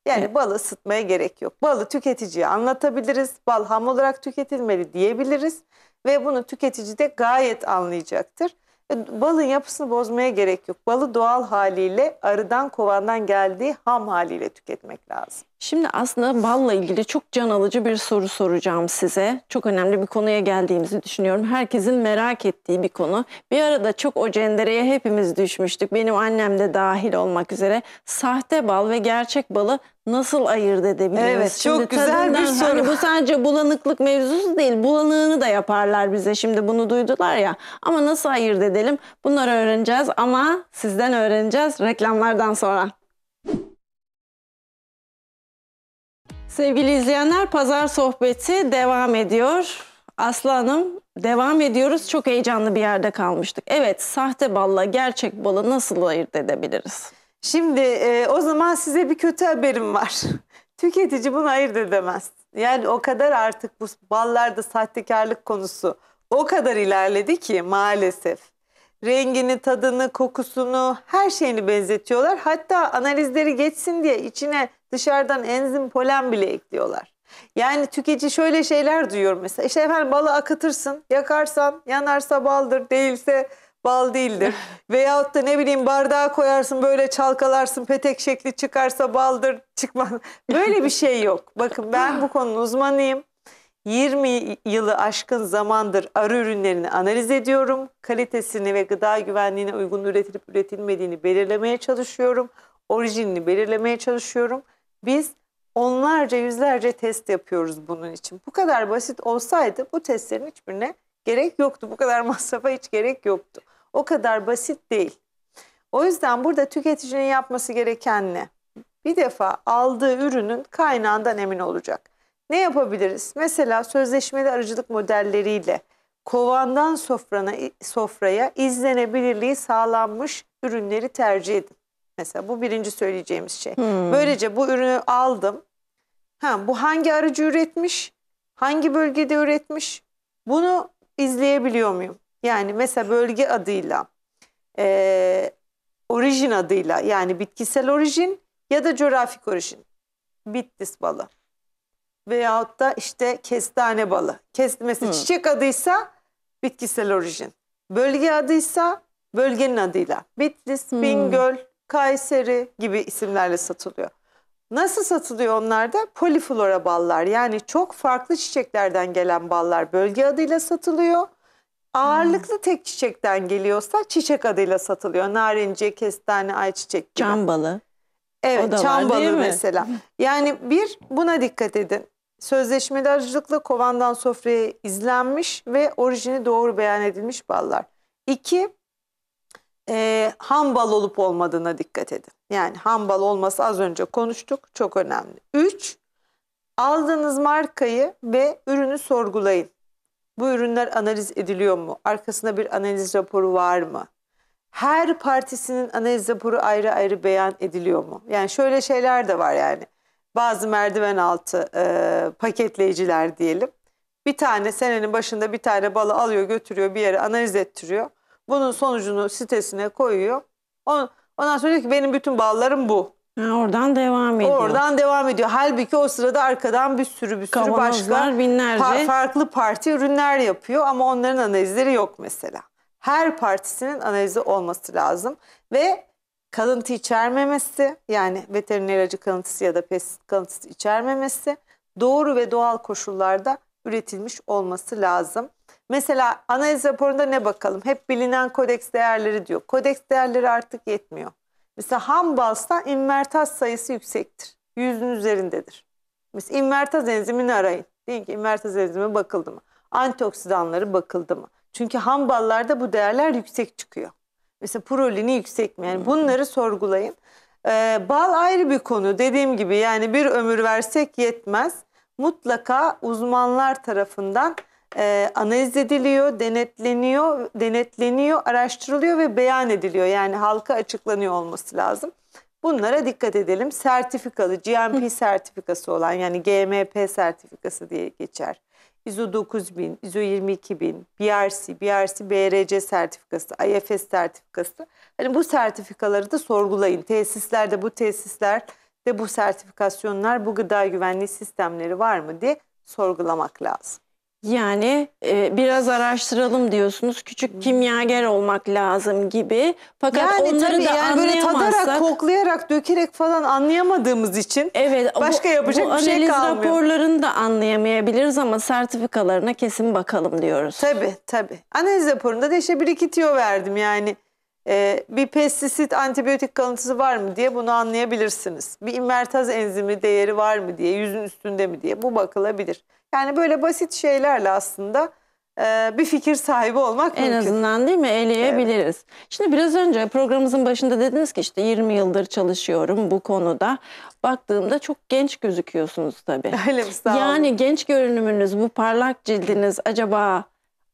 Yani evet. bal ısıtmaya gerek yok. Balı tüketiciye anlatabiliriz. Bal ham olarak tüketilmeli diyebiliriz. Ve bunu tüketici de gayet anlayacaktır. E, balın yapısını bozmaya gerek yok. Balı doğal haliyle arıdan kovandan geldiği ham haliyle tüketmek lazım. Şimdi aslında balla ilgili çok can alıcı bir soru soracağım size. Çok önemli bir konuya geldiğimizi düşünüyorum. Herkesin merak ettiği bir konu. Bir arada çok o cendereye hepimiz düşmüştük. Benim annem de dahil olmak üzere. Sahte bal ve gerçek balı nasıl ayırt edebiliriz? Evet şimdi çok güzel bir soru. Hani bu sadece bulanıklık mevzusu değil. Bulanığını da yaparlar bize. Şimdi bunu duydular ya. Ama nasıl ayırt edelim? Bunları öğreneceğiz ama sizden öğreneceğiz reklamlardan sonra. Sevgili izleyenler, Pazar Sohbeti devam ediyor. Aslı Hanım, devam ediyoruz. Çok heyecanlı bir yerde kalmıştık. Evet, sahte balla gerçek balı nasıl ayırt edebiliriz? Şimdi e, o zaman size bir kötü haberim var. Tüketici bunu ayırt edemez. Yani o kadar artık bu ballarda sahtekarlık konusu o kadar ilerledi ki maalesef. Rengini, tadını, kokusunu, her şeyini benzetiyorlar. Hatta analizleri geçsin diye içine Dışarıdan enzim polen bile ekliyorlar. Yani tüketici şöyle şeyler duyuyor mesela. İşte efendim balı akıtırsın, yakarsan, yanarsa baldır, değilse bal değildir. Veyahut da ne bileyim bardağa koyarsın böyle çalkalarsın petek şekli çıkarsa baldır çıkmaz. Böyle bir şey yok. Bakın ben bu konunun uzmanıyım. 20 yılı aşkın zamandır arı ürünlerini analiz ediyorum. Kalitesini ve gıda güvenliğine uygun üretilip üretilmediğini belirlemeye çalışıyorum. Orijinini belirlemeye çalışıyorum. Biz onlarca yüzlerce test yapıyoruz bunun için. Bu kadar basit olsaydı bu testlerin hiçbirine gerek yoktu. Bu kadar masrafa hiç gerek yoktu. O kadar basit değil. O yüzden burada tüketicinin yapması gereken ne? Bir defa aldığı ürünün kaynağından emin olacak. Ne yapabiliriz? Mesela sözleşmeli aracılık modelleriyle kovandan sofrana, sofraya izlenebilirliği sağlanmış ürünleri tercih edin. Mesela bu birinci söyleyeceğimiz şey. Hmm. Böylece bu ürünü aldım. Ha, bu hangi aracı üretmiş? Hangi bölgede üretmiş? Bunu izleyebiliyor muyum? Yani mesela bölge adıyla, e, orijin adıyla yani bitkisel orijin ya da coğrafik orijin. Bitlis balı veyahut da işte kestane balı. Kes, mesela hmm. çiçek adıysa bitkisel orijin. Bölge adıysa bölgenin adıyla. Bitlis, hmm. Bingöl, Kayseri gibi isimlerle satılıyor. Nasıl satılıyor onlar da? Poliflora ballar yani çok farklı çiçeklerden gelen ballar bölge adıyla satılıyor. Ağırlıklı hmm. tek çiçekten geliyorsa çiçek adıyla satılıyor. Narince, kestane, ayçiçek gibi. Çam balı. Evet çam balı mesela. Yani bir buna dikkat edin. Sözleşmeli arıcılıkla kovandan sofraya izlenmiş ve orijini doğru beyan edilmiş ballar. İki e, hambal olup olmadığına dikkat edin. Yani hambal olması az önce konuştuk çok önemli. 3. Aldığınız markayı ve ürünü sorgulayın. Bu ürünler analiz ediliyor mu? Arkasında bir analiz raporu var mı? Her partisinin analiz raporu ayrı ayrı beyan ediliyor mu? Yani şöyle şeyler de var yani. Bazı merdiven altı e, paketleyiciler diyelim. Bir tane senenin başında bir tane balı alıyor götürüyor bir yere analiz ettiriyor. Bunun sonucunu sitesine koyuyor. Ondan sonra diyor ki benim bütün ballarım bu. oradan devam ediyor. Oradan devam ediyor. Halbuki o sırada arkadan bir sürü bir sürü başka binlerce. farklı parti ürünler yapıyor ama onların analizleri yok mesela. Her partisinin analizi olması lazım ve kalıntı içermemesi yani veteriner acı kalıntısı ya da pes kalıntısı içermemesi doğru ve doğal koşullarda üretilmiş olması lazım. Mesela analiz raporunda ne bakalım? Hep bilinen kodeks değerleri diyor. Kodeks değerleri artık yetmiyor. Mesela Hambals'ta invertaz sayısı yüksektir. Yüzün üzerindedir. Mesela invertaz enzimini arayın. Deyin ki invertaz enzimi bakıldı mı? Antioksidanları bakıldı mı? Çünkü hamballarda bu değerler yüksek çıkıyor. Mesela prolini yüksek mi? Yani bunları sorgulayın. Ee, bal ayrı bir konu. Dediğim gibi yani bir ömür versek yetmez. Mutlaka uzmanlar tarafından e, analiz ediliyor, denetleniyor, denetleniyor, araştırılıyor ve beyan ediliyor. Yani halka açıklanıyor olması lazım. Bunlara dikkat edelim. Sertifikalı, GMP sertifikası olan yani GMP sertifikası diye geçer. ISO 9000, ISO 22000, BRC, BRC, BRC sertifikası, IFS sertifikası. Hani bu sertifikaları da sorgulayın. Tesislerde bu tesisler de bu sertifikasyonlar, bu gıda güvenliği sistemleri var mı diye sorgulamak lazım. Yani e, biraz araştıralım diyorsunuz. Küçük kimyager olmak lazım gibi. Fakat yani onları tabii, da yani böyle tadarak, koklayarak, dökerek falan anlayamadığımız için evet, başka bu, yapacak bu bir şey kalmıyor. analiz raporlarını da anlayamayabiliriz ama sertifikalarına kesin bakalım diyoruz. Tabii tabii. Analiz raporunda da işte bir iki tiyo verdim yani e, bir pestisit antibiyotik kalıntısı var mı diye bunu anlayabilirsiniz. Bir invertaz enzimi değeri var mı diye, yüzün üstünde mi diye bu bakılabilir. Yani böyle basit şeylerle aslında e, bir fikir sahibi olmak en mümkün. En azından değil mi? Eleyebiliriz. Evet. Şimdi biraz önce programımızın başında dediniz ki işte 20 yıldır çalışıyorum bu konuda. Baktığımda çok genç gözüküyorsunuz tabii. Öyle mi? Sağ yani olun. genç görünümünüz, bu parlak cildiniz acaba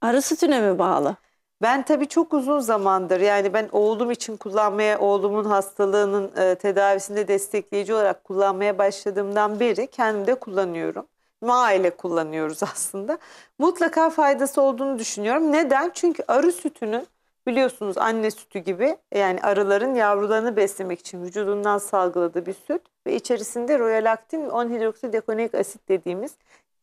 arı sütüne mi bağlı? Ben tabii çok uzun zamandır yani ben oğlum için kullanmaya, oğlumun hastalığının e, tedavisinde destekleyici olarak kullanmaya başladığımdan beri kendim de kullanıyorum. Maile kullanıyoruz aslında. Mutlaka faydası olduğunu düşünüyorum. Neden? Çünkü arı sütünün biliyorsunuz anne sütü gibi yani arıların yavrularını beslemek için vücudundan salgıladığı bir süt ve içerisinde royalaktin ve 10 hidroksidekonik asit dediğimiz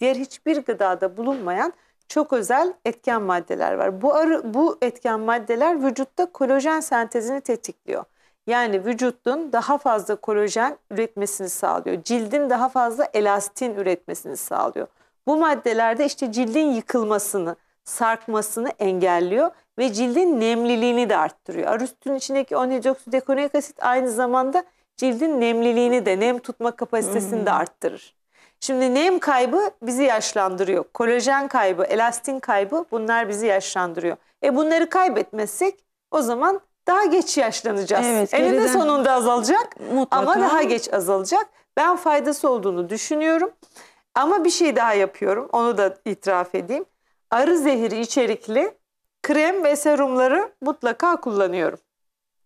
diğer hiçbir gıdada bulunmayan çok özel etken maddeler var. Bu, arı, bu etken maddeler vücutta kolajen sentezini tetikliyor. Yani vücudun daha fazla kolajen üretmesini sağlıyor. Cildin daha fazla elastin üretmesini sağlıyor. Bu maddelerde işte cildin yıkılmasını, sarkmasını engelliyor ve cildin nemliliğini de arttırıyor. Arüstün içindeki onhidroksidekoniक asit aynı zamanda cildin nemliliğini de nem tutma kapasitesini de hmm. arttırır. Şimdi nem kaybı bizi yaşlandırıyor. Kolajen kaybı, elastin kaybı bunlar bizi yaşlandırıyor. E bunları kaybetmezsek o zaman daha geç yaşlanacağız. Evet, Elinde sonunda azalacak Mutlaka. ama daha geç azalacak. Ben faydası olduğunu düşünüyorum. Ama bir şey daha yapıyorum. Onu da itiraf edeyim. Arı zehri içerikli krem ve serumları mutlaka kullanıyorum.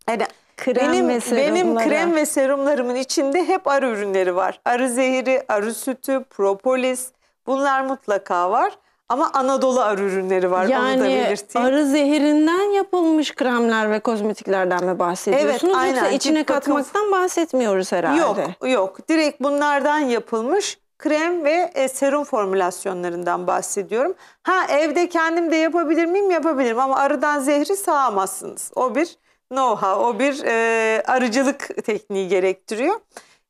Yani Krem benim ve serumlara. benim krem ve serumlarımın içinde hep arı ürünleri var. Arı zehri, arı sütü, propolis bunlar mutlaka var. Ama Anadolu arı ürünleri var yani, onu da belirteyim. Yani arı zehirinden yapılmış kremler ve kozmetiklerden mi bahsediyorsunuz? Evet aynen. Yoksa içine bakım... katmaktan bahsetmiyoruz herhalde. Yok yok direkt bunlardan yapılmış krem ve e, serum formülasyonlarından bahsediyorum. Ha evde kendim de yapabilir miyim? Yapabilirim ama arıdan zehri sağamazsınız. O bir know-how, o bir e, arıcılık tekniği gerektiriyor.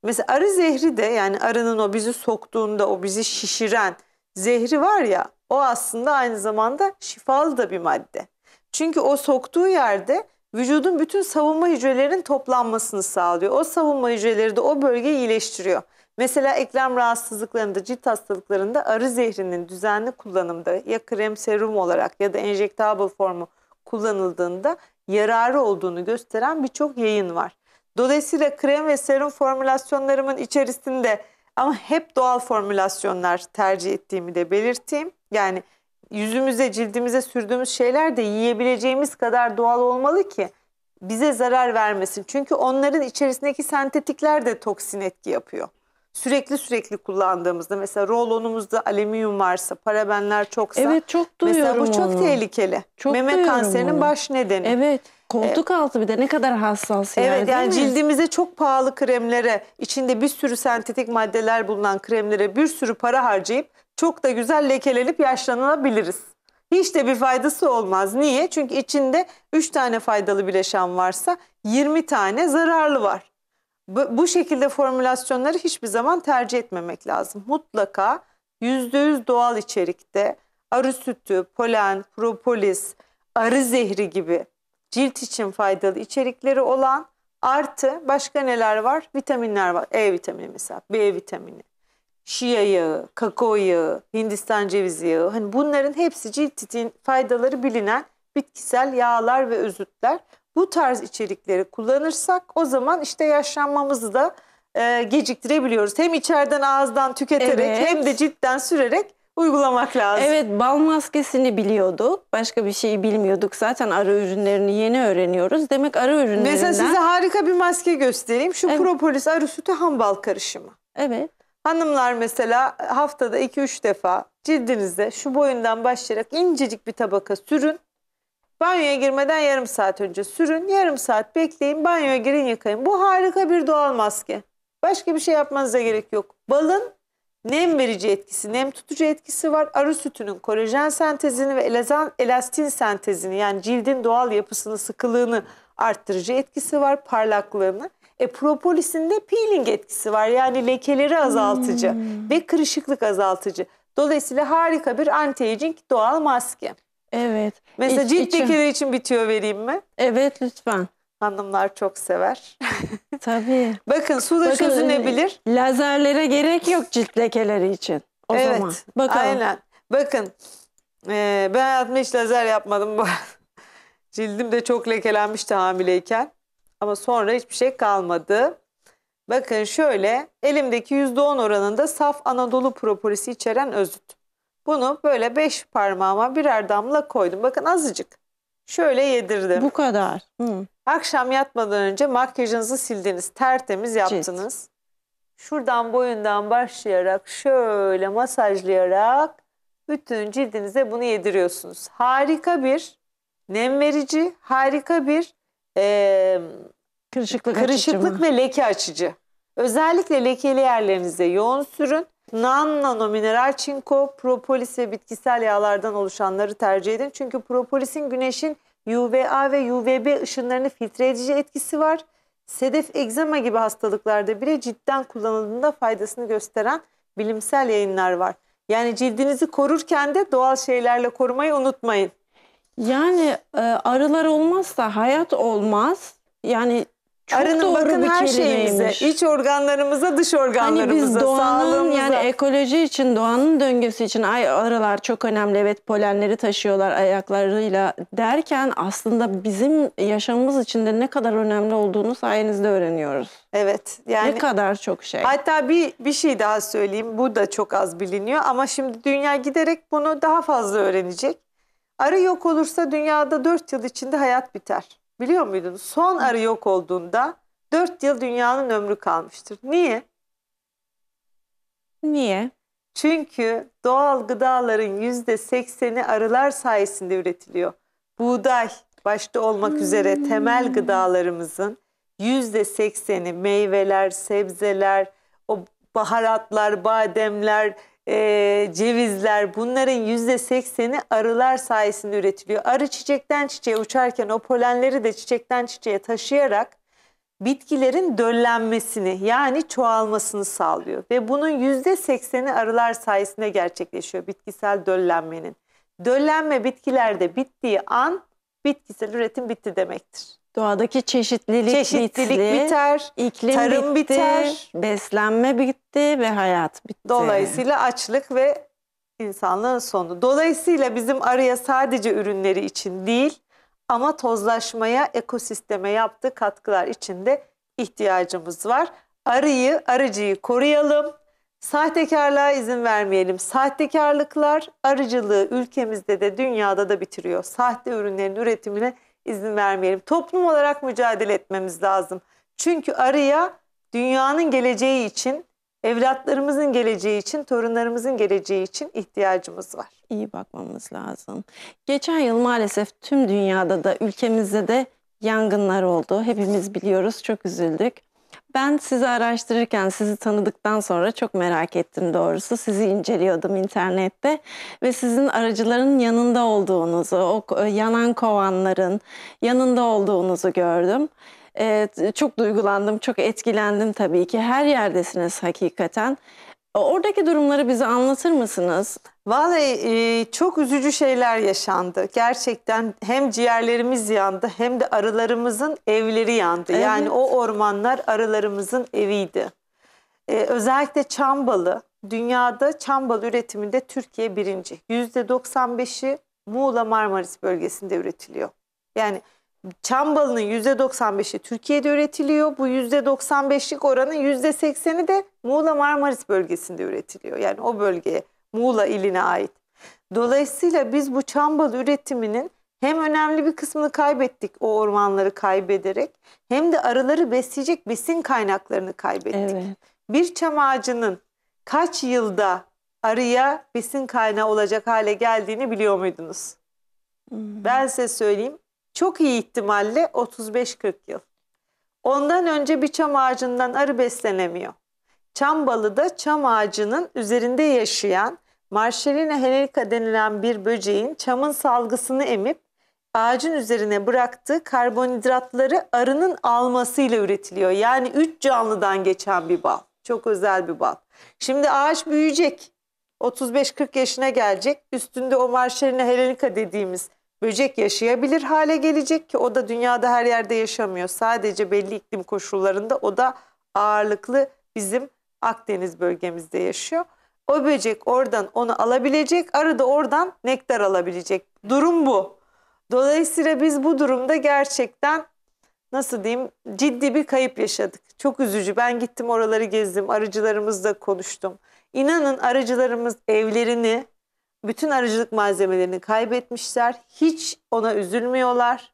Mesela arı zehri de yani arının o bizi soktuğunda o bizi şişiren zehri var ya o aslında aynı zamanda şifalı da bir madde. Çünkü o soktuğu yerde vücudun bütün savunma hücrelerinin toplanmasını sağlıyor. O savunma hücreleri de o bölgeyi iyileştiriyor. Mesela eklem rahatsızlıklarında, cilt hastalıklarında arı zehrinin düzenli kullanımda ya krem serum olarak ya da enjektable formu kullanıldığında yararı olduğunu gösteren birçok yayın var. Dolayısıyla krem ve serum formülasyonlarımın içerisinde ama hep doğal formülasyonlar tercih ettiğimi de belirteyim. Yani yüzümüze, cildimize sürdüğümüz şeyler de yiyebileceğimiz kadar doğal olmalı ki bize zarar vermesin. Çünkü onların içerisindeki sentetikler de toksin etki yapıyor sürekli sürekli kullandığımızda mesela rolonumuzda alüminyum varsa parabenler çoksa Evet çok duyuyorum mesela bu çok onu. tehlikeli. Çok Meme duyuyorum kanserinin onu. baş nedeni. Evet. Koltuk ee, altı bir de ne kadar hassas yani. Evet yani mi? cildimize çok pahalı kremlere, içinde bir sürü sentetik maddeler bulunan kremlere bir sürü para harcayıp çok da güzel lekelenip yaşlanabiliriz. Hiç de bir faydası olmaz. Niye? Çünkü içinde 3 tane faydalı bileşen varsa 20 tane zararlı var bu, bu şekilde formülasyonları hiçbir zaman tercih etmemek lazım. Mutlaka %100 doğal içerikte arı sütü, polen, propolis, arı zehri gibi cilt için faydalı içerikleri olan artı başka neler var? Vitaminler var. E vitamini mesela, B vitamini, şia yağı, kakao yağı, Hindistan cevizi yağı. Hani bunların hepsi cilt için faydaları bilinen bitkisel yağlar ve özütler bu tarz içerikleri kullanırsak o zaman işte yaşlanmamızı da e, geciktirebiliyoruz. Hem içeriden ağızdan tüketerek evet. hem de cidden sürerek uygulamak lazım. Evet bal maskesini biliyorduk. Başka bir şeyi bilmiyorduk. Zaten ara ürünlerini yeni öğreniyoruz. Demek ara ürünlerinden... Mesela size harika bir maske göstereyim. Şu evet. propolis arı sütü ham bal karışımı. Evet. Hanımlar mesela haftada 2-3 defa cildinize şu boyundan başlayarak incecik bir tabaka sürün. Banyoya girmeden yarım saat önce sürün. Yarım saat bekleyin. Banyoya girin yıkayın. Bu harika bir doğal maske. Başka bir şey yapmanıza gerek yok. Balın nem verici etkisi, nem tutucu etkisi var. Arı sütünün kolajen sentezini ve elazan, elastin sentezini yani cildin doğal yapısını, sıkılığını arttırıcı etkisi var. Parlaklığını. E, propolisinde peeling etkisi var. Yani lekeleri azaltıcı hmm. ve kırışıklık azaltıcı. Dolayısıyla harika bir anti-aging doğal maske. Evet. Mesela cilt için. bekiri için bitiyor vereyim mi? Evet lütfen. Hanımlar çok sever. Tabii. Bakın su da çözünebilir. E, lazerlere gerek yok cilt lekeleri için. O evet, zaman. Bakalım. Aynen. Bakın e, ben hayatımda hiç lazer yapmadım. bu. Cildim de çok lekelenmişti hamileyken. Ama sonra hiçbir şey kalmadı. Bakın şöyle elimdeki %10 oranında saf Anadolu propolisi içeren özüt. Bunu böyle beş parmağıma birer damla koydum. Bakın azıcık. Şöyle yedirdim. Bu kadar. Hı. Akşam yatmadan önce makyajınızı sildiniz. Tertemiz yaptınız. Cilt. Şuradan boyundan başlayarak şöyle masajlayarak bütün cildinize bunu yediriyorsunuz. Harika bir nem verici, harika bir e, kırışıklık, kırışıklık ve leke açıcı. Özellikle lekeli yerlerinize yoğun sürün. Nan mineral çinko, propolis ve bitkisel yağlardan oluşanları tercih edin. Çünkü propolisin güneşin UVA ve UVB ışınlarını filtre edici etkisi var. Sedef egzama gibi hastalıklarda bile cidden kullanıldığında faydasını gösteren bilimsel yayınlar var. Yani cildinizi korurken de doğal şeylerle korumayı unutmayın. Yani e, arılar olmazsa hayat olmaz. Yani çok Arının doğru bakın bir her şeyimize, iç organlarımıza, dış organlarımıza, hani biz doğanın sağlığımıza. yani ekoloji için, doğanın döngüsü için ay arılar çok önemli. Evet polenleri taşıyorlar ayaklarıyla derken aslında bizim yaşamımız için de ne kadar önemli olduğunu sayenizde öğreniyoruz. Evet. Yani ne kadar çok şey. Hatta bir bir şey daha söyleyeyim. Bu da çok az biliniyor ama şimdi dünya giderek bunu daha fazla öğrenecek. Arı yok olursa dünyada 4 yıl içinde hayat biter. Biliyor muydunuz? Son arı yok olduğunda dört yıl dünyanın ömrü kalmıştır. Niye? Niye? Çünkü doğal gıdaların yüzde sekseni arılar sayesinde üretiliyor. Buğday başta olmak üzere hmm. temel gıdalarımızın yüzde sekseni meyveler, sebzeler, o baharatlar, bademler, e, cevizler bunların yüzde sekseni arılar sayesinde üretiliyor. Arı çiçekten çiçeğe uçarken o polenleri de çiçekten çiçeğe taşıyarak bitkilerin döllenmesini yani çoğalmasını sağlıyor. Ve bunun yüzde sekseni arılar sayesinde gerçekleşiyor bitkisel döllenmenin. Döllenme bitkilerde bittiği an bitkisel üretim bitti demektir. Doğadaki çeşitlilik, çeşitlilik bitli, biter, iklim tarım bitti, biter, beslenme bitti ve hayat bitti. Dolayısıyla açlık ve insanlığın sonu. Dolayısıyla bizim araya sadece ürünleri için değil ama tozlaşmaya, ekosisteme yaptığı katkılar için de ihtiyacımız var. Arıyı, arıcıyı koruyalım. Sahtekarlığa izin vermeyelim. Sahtekarlıklar arıcılığı ülkemizde de dünyada da bitiriyor. Sahte ürünlerin üretimine izin vermeyelim. Toplum olarak mücadele etmemiz lazım. Çünkü arıya dünyanın geleceği için, evlatlarımızın geleceği için, torunlarımızın geleceği için ihtiyacımız var. İyi bakmamız lazım. Geçen yıl maalesef tüm dünyada da ülkemizde de yangınlar oldu. Hepimiz biliyoruz, çok üzüldük. Ben sizi araştırırken, sizi tanıdıktan sonra çok merak ettim doğrusu. Sizi inceliyordum internette ve sizin aracıların yanında olduğunuzu, o e, yanan kovanların yanında olduğunuzu gördüm. Evet, çok duygulandım, çok etkilendim tabii ki. Her yerdesiniz hakikaten. Oradaki durumları bize anlatır mısınız? Vallahi e, çok üzücü şeyler yaşandı. Gerçekten hem ciğerlerimiz yandı hem de arılarımızın evleri yandı. Evet. Yani o ormanlar arılarımızın eviydi. E, özellikle çam balı. Dünyada çam balı üretiminde Türkiye birinci. %95'i Muğla Marmaris bölgesinde üretiliyor. Yani çam balının %95'i Türkiye'de üretiliyor. Bu %95'lik oranın %80'i de Muğla Marmaris bölgesinde üretiliyor. Yani o bölgeye, Muğla iline ait. Dolayısıyla biz bu çam balı üretiminin hem önemli bir kısmını kaybettik o ormanları kaybederek hem de arıları besleyecek besin kaynaklarını kaybettik. Evet. Bir çam ağacının kaç yılda arıya besin kaynağı olacak hale geldiğini biliyor muydunuz? Hmm. Ben size söyleyeyim çok iyi ihtimalle 35-40 yıl. Ondan önce bir çam ağacından arı beslenemiyor. Çam balı da çam ağacının üzerinde yaşayan Marşelina helerica denilen bir böceğin çamın salgısını emip ağacın üzerine bıraktığı karbonhidratları arının almasıyla üretiliyor. Yani üç canlıdan geçen bir bal. Çok özel bir bal. Şimdi ağaç büyüyecek. 35-40 yaşına gelecek. Üstünde o marşerine helenika dediğimiz Böcek yaşayabilir hale gelecek ki o da dünyada her yerde yaşamıyor. Sadece belli iklim koşullarında o da ağırlıklı bizim Akdeniz bölgemizde yaşıyor. O böcek oradan onu alabilecek, arı da oradan nektar alabilecek. Durum bu. Dolayısıyla biz bu durumda gerçekten nasıl diyeyim ciddi bir kayıp yaşadık. Çok üzücü. Ben gittim oraları gezdim. Arıcılarımızla konuştum. İnanın arıcılarımız evlerini bütün arıcılık malzemelerini kaybetmişler. Hiç ona üzülmüyorlar.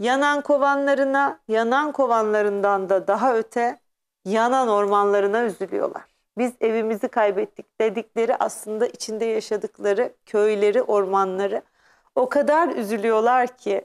Yanan kovanlarına, yanan kovanlarından da daha öte yanan ormanlarına üzülüyorlar. Biz evimizi kaybettik dedikleri aslında içinde yaşadıkları köyleri, ormanları o kadar üzülüyorlar ki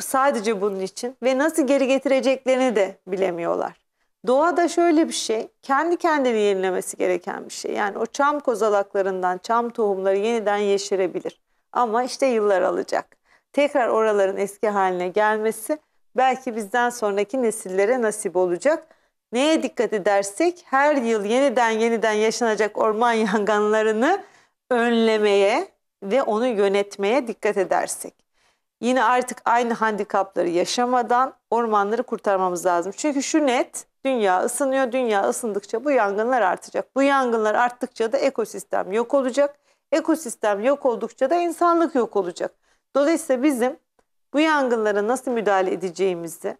sadece bunun için ve nasıl geri getireceklerini de bilemiyorlar. Doğa da şöyle bir şey, kendi kendini yenilemesi gereken bir şey. Yani o çam kozalaklarından çam tohumları yeniden yeşerebilir. Ama işte yıllar alacak. Tekrar oraların eski haline gelmesi belki bizden sonraki nesillere nasip olacak. Neye dikkat edersek her yıl yeniden yeniden yaşanacak orman yangınlarını önlemeye ve onu yönetmeye dikkat edersek. Yine artık aynı handikapları yaşamadan ormanları kurtarmamız lazım. Çünkü şu net, Dünya ısınıyor. Dünya ısındıkça bu yangınlar artacak. Bu yangınlar arttıkça da ekosistem yok olacak. Ekosistem yok oldukça da insanlık yok olacak. Dolayısıyla bizim bu yangınlara nasıl müdahale edeceğimizi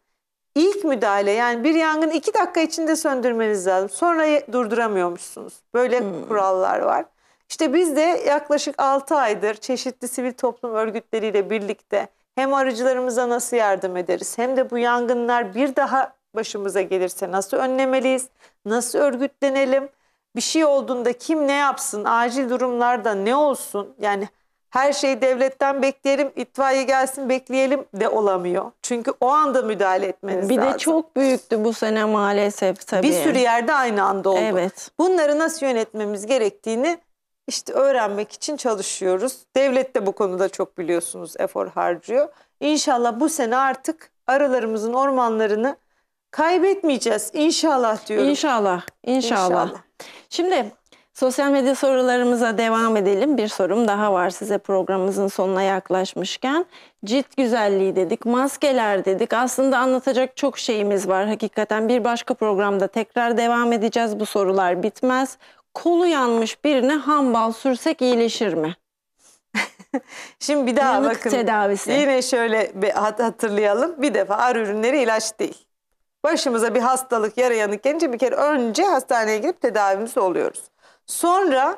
ilk müdahale yani bir yangın iki dakika içinde söndürmeniz lazım. Sonra durduramıyormuşsunuz. Böyle hmm. kurallar var. İşte biz de yaklaşık 6 aydır çeşitli sivil toplum örgütleriyle birlikte hem arıcılarımıza nasıl yardım ederiz hem de bu yangınlar bir daha başımıza gelirse nasıl önlemeliyiz? Nasıl örgütlenelim? Bir şey olduğunda kim ne yapsın? Acil durumlarda ne olsun? Yani her şeyi devletten bekleyelim, itfaiye gelsin bekleyelim de olamıyor. Çünkü o anda müdahale etmeniz lazım. Bir de çok büyüktü bu sene maalesef tabii. Bir sürü yerde aynı anda oldu. Evet. Bunları nasıl yönetmemiz gerektiğini işte öğrenmek için çalışıyoruz. Devlet de bu konuda çok biliyorsunuz efor harcıyor. İnşallah bu sene artık arılarımızın ormanlarını Kaybetmeyeceğiz inşallah diyorum. İnşallah, inşallah. İnşallah. Şimdi sosyal medya sorularımıza devam edelim. Bir sorum daha var size programımızın sonuna yaklaşmışken. Cilt güzelliği dedik, maskeler dedik. Aslında anlatacak çok şeyimiz var hakikaten. Bir başka programda tekrar devam edeceğiz. Bu sorular bitmez. Kolu yanmış birine hambal sürsek iyileşir mi? Şimdi bir daha Yanık bakın. tedavisi. Yine şöyle hatırlayalım. Bir defa ar ürünleri ilaç değil. Başımıza bir hastalık, yara yanık gelince bir kere önce hastaneye gidip tedavimizi oluyoruz. Sonra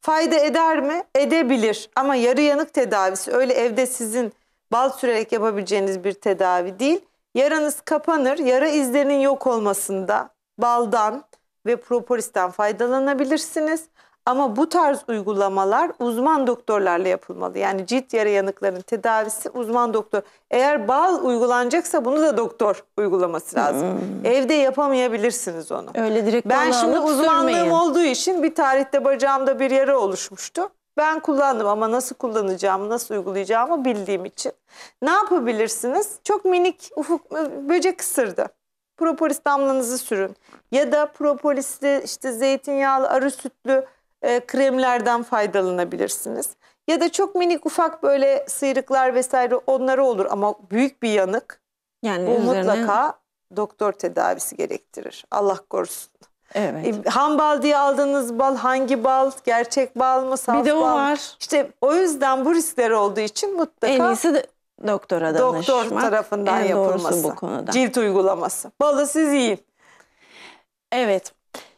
fayda eder mi? Edebilir ama yarı yanık tedavisi öyle evde sizin bal sürerek yapabileceğiniz bir tedavi değil. Yaranız kapanır, yara izlerinin yok olmasında baldan ve propolisten faydalanabilirsiniz. Ama bu tarz uygulamalar uzman doktorlarla yapılmalı. Yani cilt yara yanıklarının tedavisi uzman doktor. Eğer bal uygulanacaksa bunu da doktor uygulaması hmm. lazım. Hmm. Evde yapamayabilirsiniz onu. Öyle direkt Ben şimdi uzmanlığım sürmeyin. olduğu için bir tarihte bacağımda bir yara oluşmuştu. Ben kullandım ama nasıl kullanacağımı, nasıl uygulayacağımı bildiğim için. Ne yapabilirsiniz? Çok minik ufuk böcek ısırdı. Propolis damlanızı sürün. Ya da propolisli işte zeytinyağlı, arı sütlü e, kremlerden faydalanabilirsiniz. Ya da çok minik ufak böyle sıyrıklar vesaire onları olur ama büyük bir yanık. Yani bu üzerine... mutlaka doktor tedavisi gerektirir. Allah korusun. Evet. E, ham bal diye aldığınız bal hangi bal? Gerçek bal mı? Saf bir de o bal. var. İşte o yüzden bu riskler olduğu için mutlaka en iyisi de doktora danışmak. Doktor tarafından en yapılması. bu konuda. Cilt uygulaması. Balı siz yiyin. Evet.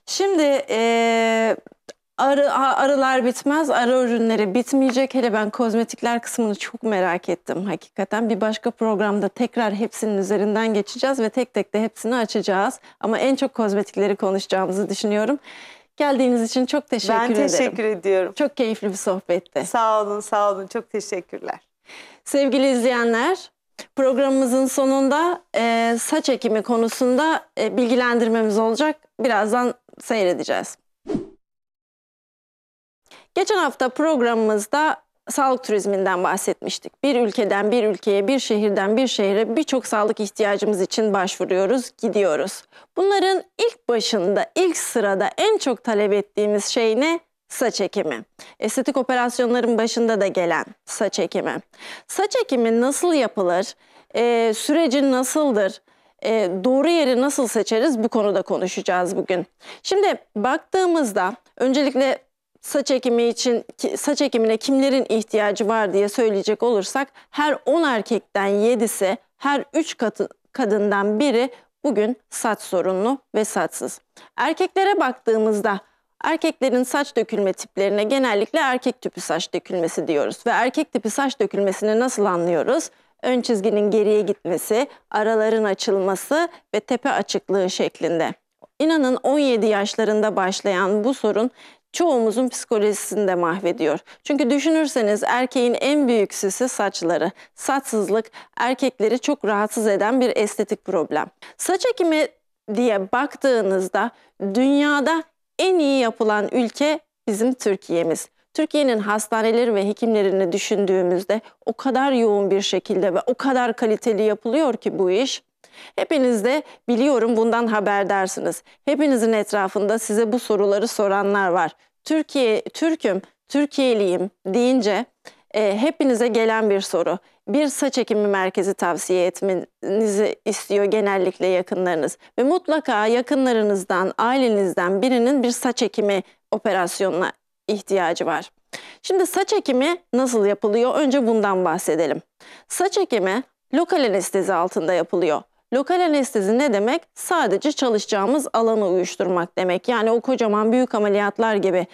Şimdi e, Arı, arılar bitmez, arı ürünleri bitmeyecek. Hele ben kozmetikler kısmını çok merak ettim hakikaten. Bir başka programda tekrar hepsinin üzerinden geçeceğiz ve tek tek de hepsini açacağız. Ama en çok kozmetikleri konuşacağımızı düşünüyorum. Geldiğiniz için çok teşekkür ederim. Ben teşekkür ederim. ediyorum. Çok keyifli bir sohbetti. Sağ olun, sağ olun. Çok teşekkürler. Sevgili izleyenler, programımızın sonunda e, saç ekimi konusunda e, bilgilendirmemiz olacak. Birazdan seyredeceğiz. Geçen hafta programımızda sağlık turizminden bahsetmiştik. Bir ülkeden bir ülkeye, bir şehirden bir şehre birçok sağlık ihtiyacımız için başvuruyoruz, gidiyoruz. Bunların ilk başında, ilk sırada en çok talep ettiğimiz şey ne? Saç ekimi. Estetik operasyonların başında da gelen saç ekimi. Saç ekimi nasıl yapılır? E, süreci nasıldır? E, doğru yeri nasıl seçeriz? Bu konuda konuşacağız bugün. Şimdi baktığımızda öncelikle saç ekimi için saç ekimine kimlerin ihtiyacı var diye söyleyecek olursak her 10 erkekten 7'si her 3 katı, kadından biri bugün saç sorunlu ve saçsız. Erkeklere baktığımızda erkeklerin saç dökülme tiplerine genellikle erkek tipi saç dökülmesi diyoruz ve erkek tipi saç dökülmesini nasıl anlıyoruz? Ön çizginin geriye gitmesi, araların açılması ve tepe açıklığı şeklinde. İnanın 17 yaşlarında başlayan bu sorun çoğumuzun psikolojisini de mahvediyor. Çünkü düşünürseniz erkeğin en büyük süsü saçları. Saçsızlık erkekleri çok rahatsız eden bir estetik problem. Saç ekimi diye baktığınızda dünyada en iyi yapılan ülke bizim Türkiye'miz. Türkiye'nin hastaneleri ve hekimlerini düşündüğümüzde o kadar yoğun bir şekilde ve o kadar kaliteli yapılıyor ki bu iş. Hepiniz de biliyorum bundan haberdarsınız. Hepinizin etrafında size bu soruları soranlar var. Türkiye Türk'üm, Türkiye'liyim deyince e, hepinize gelen bir soru. Bir saç ekimi merkezi tavsiye etmenizi istiyor genellikle yakınlarınız. Ve mutlaka yakınlarınızdan, ailenizden birinin bir saç ekimi operasyonuna ihtiyacı var. Şimdi saç ekimi nasıl yapılıyor? Önce bundan bahsedelim. Saç ekimi lokal anestezi altında yapılıyor. Lokal anestezi ne demek? Sadece çalışacağımız alanı uyuşturmak demek. Yani o kocaman büyük ameliyatlar gibi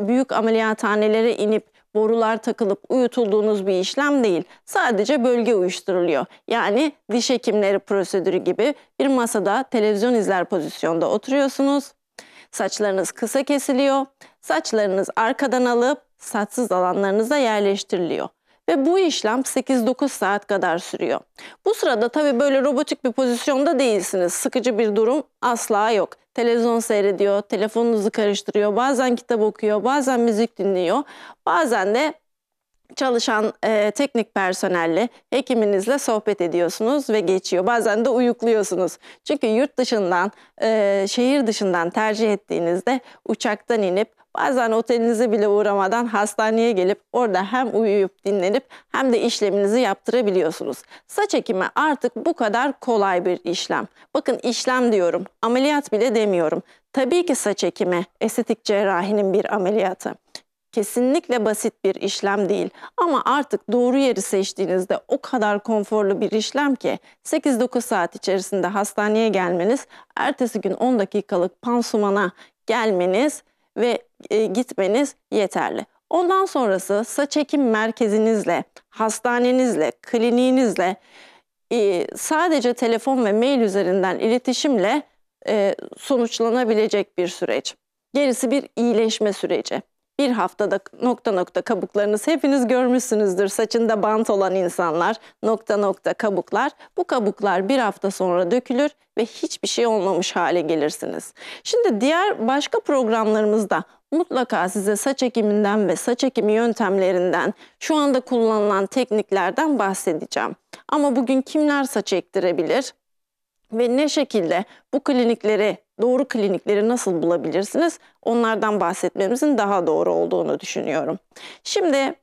büyük ameliyathanelere inip borular takılıp uyutulduğunuz bir işlem değil. Sadece bölge uyuşturuluyor. Yani diş hekimleri prosedürü gibi bir masada televizyon izler pozisyonda oturuyorsunuz. Saçlarınız kısa kesiliyor. Saçlarınız arkadan alıp saçsız alanlarınıza yerleştiriliyor ve bu işlem 8-9 saat kadar sürüyor. Bu sırada tabii böyle robotik bir pozisyonda değilsiniz. Sıkıcı bir durum asla yok. Televizyon seyrediyor, telefonunuzu karıştırıyor, bazen kitap okuyor, bazen müzik dinliyor, bazen de çalışan e, teknik personelle hekiminizle sohbet ediyorsunuz ve geçiyor. Bazen de uyukluyorsunuz. Çünkü yurt dışından, e, şehir dışından tercih ettiğinizde uçaktan inip Bazen otelinize bile uğramadan hastaneye gelip orada hem uyuyup dinlenip hem de işleminizi yaptırabiliyorsunuz. Saç ekimi artık bu kadar kolay bir işlem. Bakın işlem diyorum, ameliyat bile demiyorum. Tabii ki saç ekimi estetik cerrahinin bir ameliyatı kesinlikle basit bir işlem değil. Ama artık doğru yeri seçtiğinizde o kadar konforlu bir işlem ki 8-9 saat içerisinde hastaneye gelmeniz, ertesi gün 10 dakikalık pansumana gelmeniz ve e, gitmeniz yeterli. Ondan sonrası saç ekim merkezinizle, hastanenizle, kliniğinizle e, sadece telefon ve mail üzerinden iletişimle e, sonuçlanabilecek bir süreç. Gerisi bir iyileşme süreci. Bir haftada nokta nokta kabuklarınız hepiniz görmüşsünüzdür. Saçında bant olan insanlar nokta nokta kabuklar. Bu kabuklar bir hafta sonra dökülür ve hiçbir şey olmamış hale gelirsiniz. Şimdi diğer başka programlarımızda mutlaka size saç ekiminden ve saç ekimi yöntemlerinden, şu anda kullanılan tekniklerden bahsedeceğim. Ama bugün kimler saç ektirebilir? ve ne şekilde bu klinikleri, doğru klinikleri nasıl bulabilirsiniz? Onlardan bahsetmemizin daha doğru olduğunu düşünüyorum. Şimdi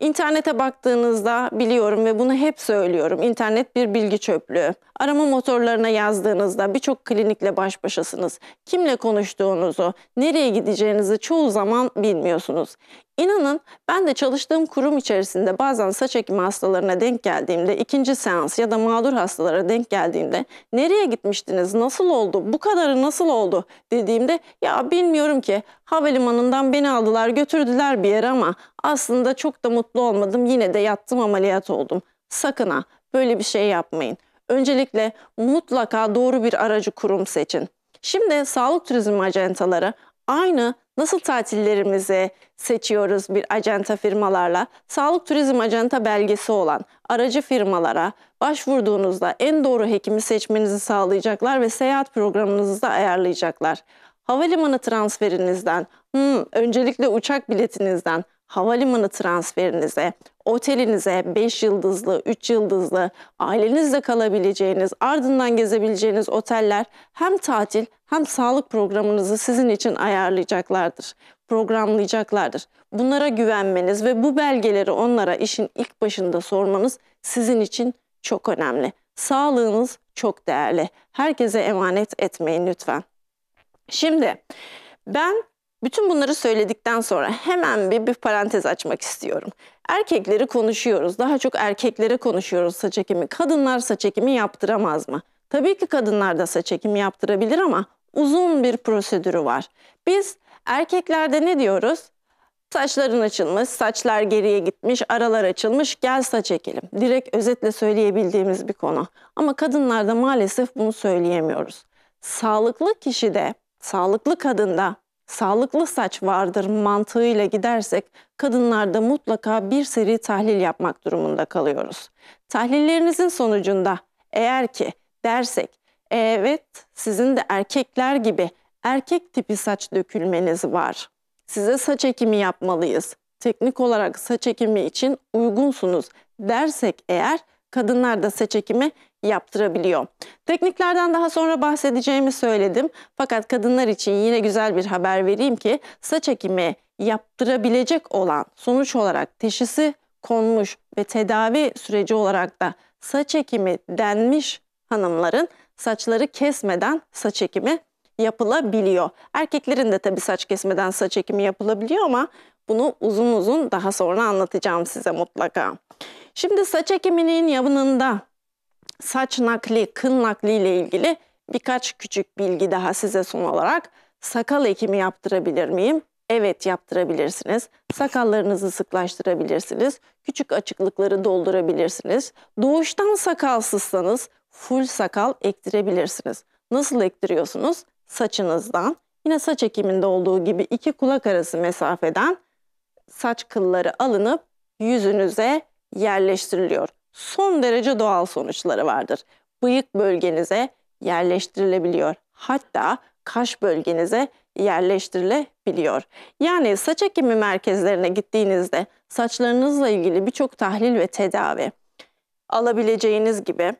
İnternete baktığınızda biliyorum ve bunu hep söylüyorum. İnternet bir bilgi çöplüğü. Arama motorlarına yazdığınızda birçok klinikle baş başasınız. Kimle konuştuğunuzu, nereye gideceğinizi çoğu zaman bilmiyorsunuz. İnanın ben de çalıştığım kurum içerisinde bazen saç ekimi hastalarına denk geldiğimde, ikinci seans ya da mağdur hastalara denk geldiğimde nereye gitmiştiniz, nasıl oldu, bu kadarı nasıl oldu dediğimde ya bilmiyorum ki havalimanından beni aldılar götürdüler bir yere ama aslında çok da mutlu olmadım yine de yattım ameliyat oldum. Sakın ha böyle bir şey yapmayın. Öncelikle mutlaka doğru bir aracı kurum seçin. Şimdi sağlık turizm acentaları aynı Nasıl tatillerimizi seçiyoruz bir acenta firmalarla? Sağlık turizm acenta belgesi olan aracı firmalara başvurduğunuzda en doğru hekimi seçmenizi sağlayacaklar ve seyahat programınızı da ayarlayacaklar. Havalimanı transferinizden, hmm, öncelikle uçak biletinizden, havalimanı transferinize, otelinize 5 yıldızlı, 3 yıldızlı, ailenizle kalabileceğiniz, ardından gezebileceğiniz oteller hem tatil hem sağlık programınızı sizin için ayarlayacaklardır, programlayacaklardır. Bunlara güvenmeniz ve bu belgeleri onlara işin ilk başında sormanız sizin için çok önemli. Sağlığınız çok değerli. Herkese emanet etmeyin lütfen. Şimdi ben bütün bunları söyledikten sonra hemen bir, bir parantez açmak istiyorum. Erkekleri konuşuyoruz. Daha çok erkeklere konuşuyoruz saç ekimi. Kadınlar saç ekimi yaptıramaz mı? Tabii ki kadınlar da saç ekimi yaptırabilir ama uzun bir prosedürü var. Biz erkeklerde ne diyoruz? Saçların açılmış, saçlar geriye gitmiş, aralar açılmış, gel saç ekelim. Direkt özetle söyleyebildiğimiz bir konu. Ama kadınlarda maalesef bunu söyleyemiyoruz. Sağlıklı kişide, sağlıklı kadında sağlıklı saç vardır mantığıyla gidersek kadınlarda mutlaka bir seri tahlil yapmak durumunda kalıyoruz. Tahlillerinizin sonucunda eğer ki dersek Evet, sizin de erkekler gibi erkek tipi saç dökülmeniz var. Size saç ekimi yapmalıyız. Teknik olarak saç ekimi için uygunsunuz dersek eğer kadınlar da saç ekimi yaptırabiliyor. Tekniklerden daha sonra bahsedeceğimi söyledim. Fakat kadınlar için yine güzel bir haber vereyim ki saç ekimi yaptırabilecek olan sonuç olarak teşhisi konmuş ve tedavi süreci olarak da saç ekimi denmiş hanımların saçları kesmeden saç ekimi yapılabiliyor. Erkeklerin de tabii saç kesmeden saç ekimi yapılabiliyor ama bunu uzun uzun daha sonra anlatacağım size mutlaka. Şimdi saç ekiminin yanında saç nakli, kın nakli ile ilgili birkaç küçük bilgi daha size son olarak sakal ekimi yaptırabilir miyim? Evet yaptırabilirsiniz. Sakallarınızı sıklaştırabilirsiniz. Küçük açıklıkları doldurabilirsiniz. Doğuştan sakalsızsanız full sakal ektirebilirsiniz. Nasıl ektiriyorsunuz? Saçınızdan. Yine saç ekiminde olduğu gibi iki kulak arası mesafeden saç kılları alınıp yüzünüze yerleştiriliyor. Son derece doğal sonuçları vardır. Bıyık bölgenize yerleştirilebiliyor. Hatta kaş bölgenize yerleştirilebiliyor. Yani saç ekimi merkezlerine gittiğinizde saçlarınızla ilgili birçok tahlil ve tedavi alabileceğiniz gibi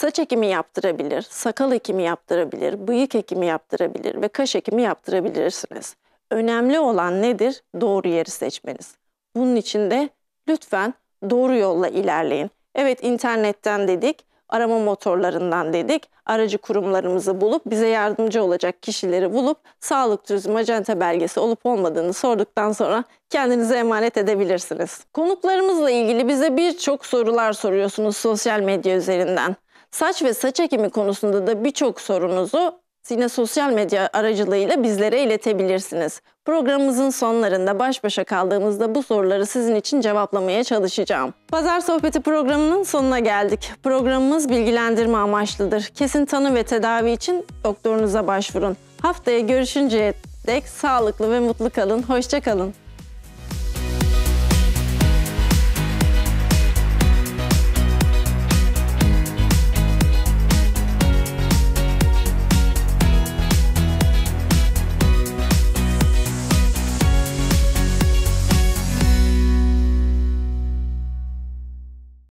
saç ekimi yaptırabilir, sakal ekimi yaptırabilir, bıyık ekimi yaptırabilir ve kaş ekimi yaptırabilirsiniz. Önemli olan nedir? Doğru yeri seçmeniz. Bunun için de lütfen doğru yolla ilerleyin. Evet internetten dedik, arama motorlarından dedik. Aracı kurumlarımızı bulup bize yardımcı olacak kişileri bulup sağlık turizm acente belgesi olup olmadığını sorduktan sonra kendinize emanet edebilirsiniz. Konuklarımızla ilgili bize birçok sorular soruyorsunuz sosyal medya üzerinden. Saç ve saç ekimi konusunda da birçok sorunuzu yine sosyal medya aracılığıyla bizlere iletebilirsiniz. Programımızın sonlarında baş başa kaldığımızda bu soruları sizin için cevaplamaya çalışacağım. Pazar Sohbeti programının sonuna geldik. Programımız bilgilendirme amaçlıdır. Kesin tanı ve tedavi için doktorunuza başvurun. Haftaya görüşünceye dek sağlıklı ve mutlu kalın. Hoşçakalın.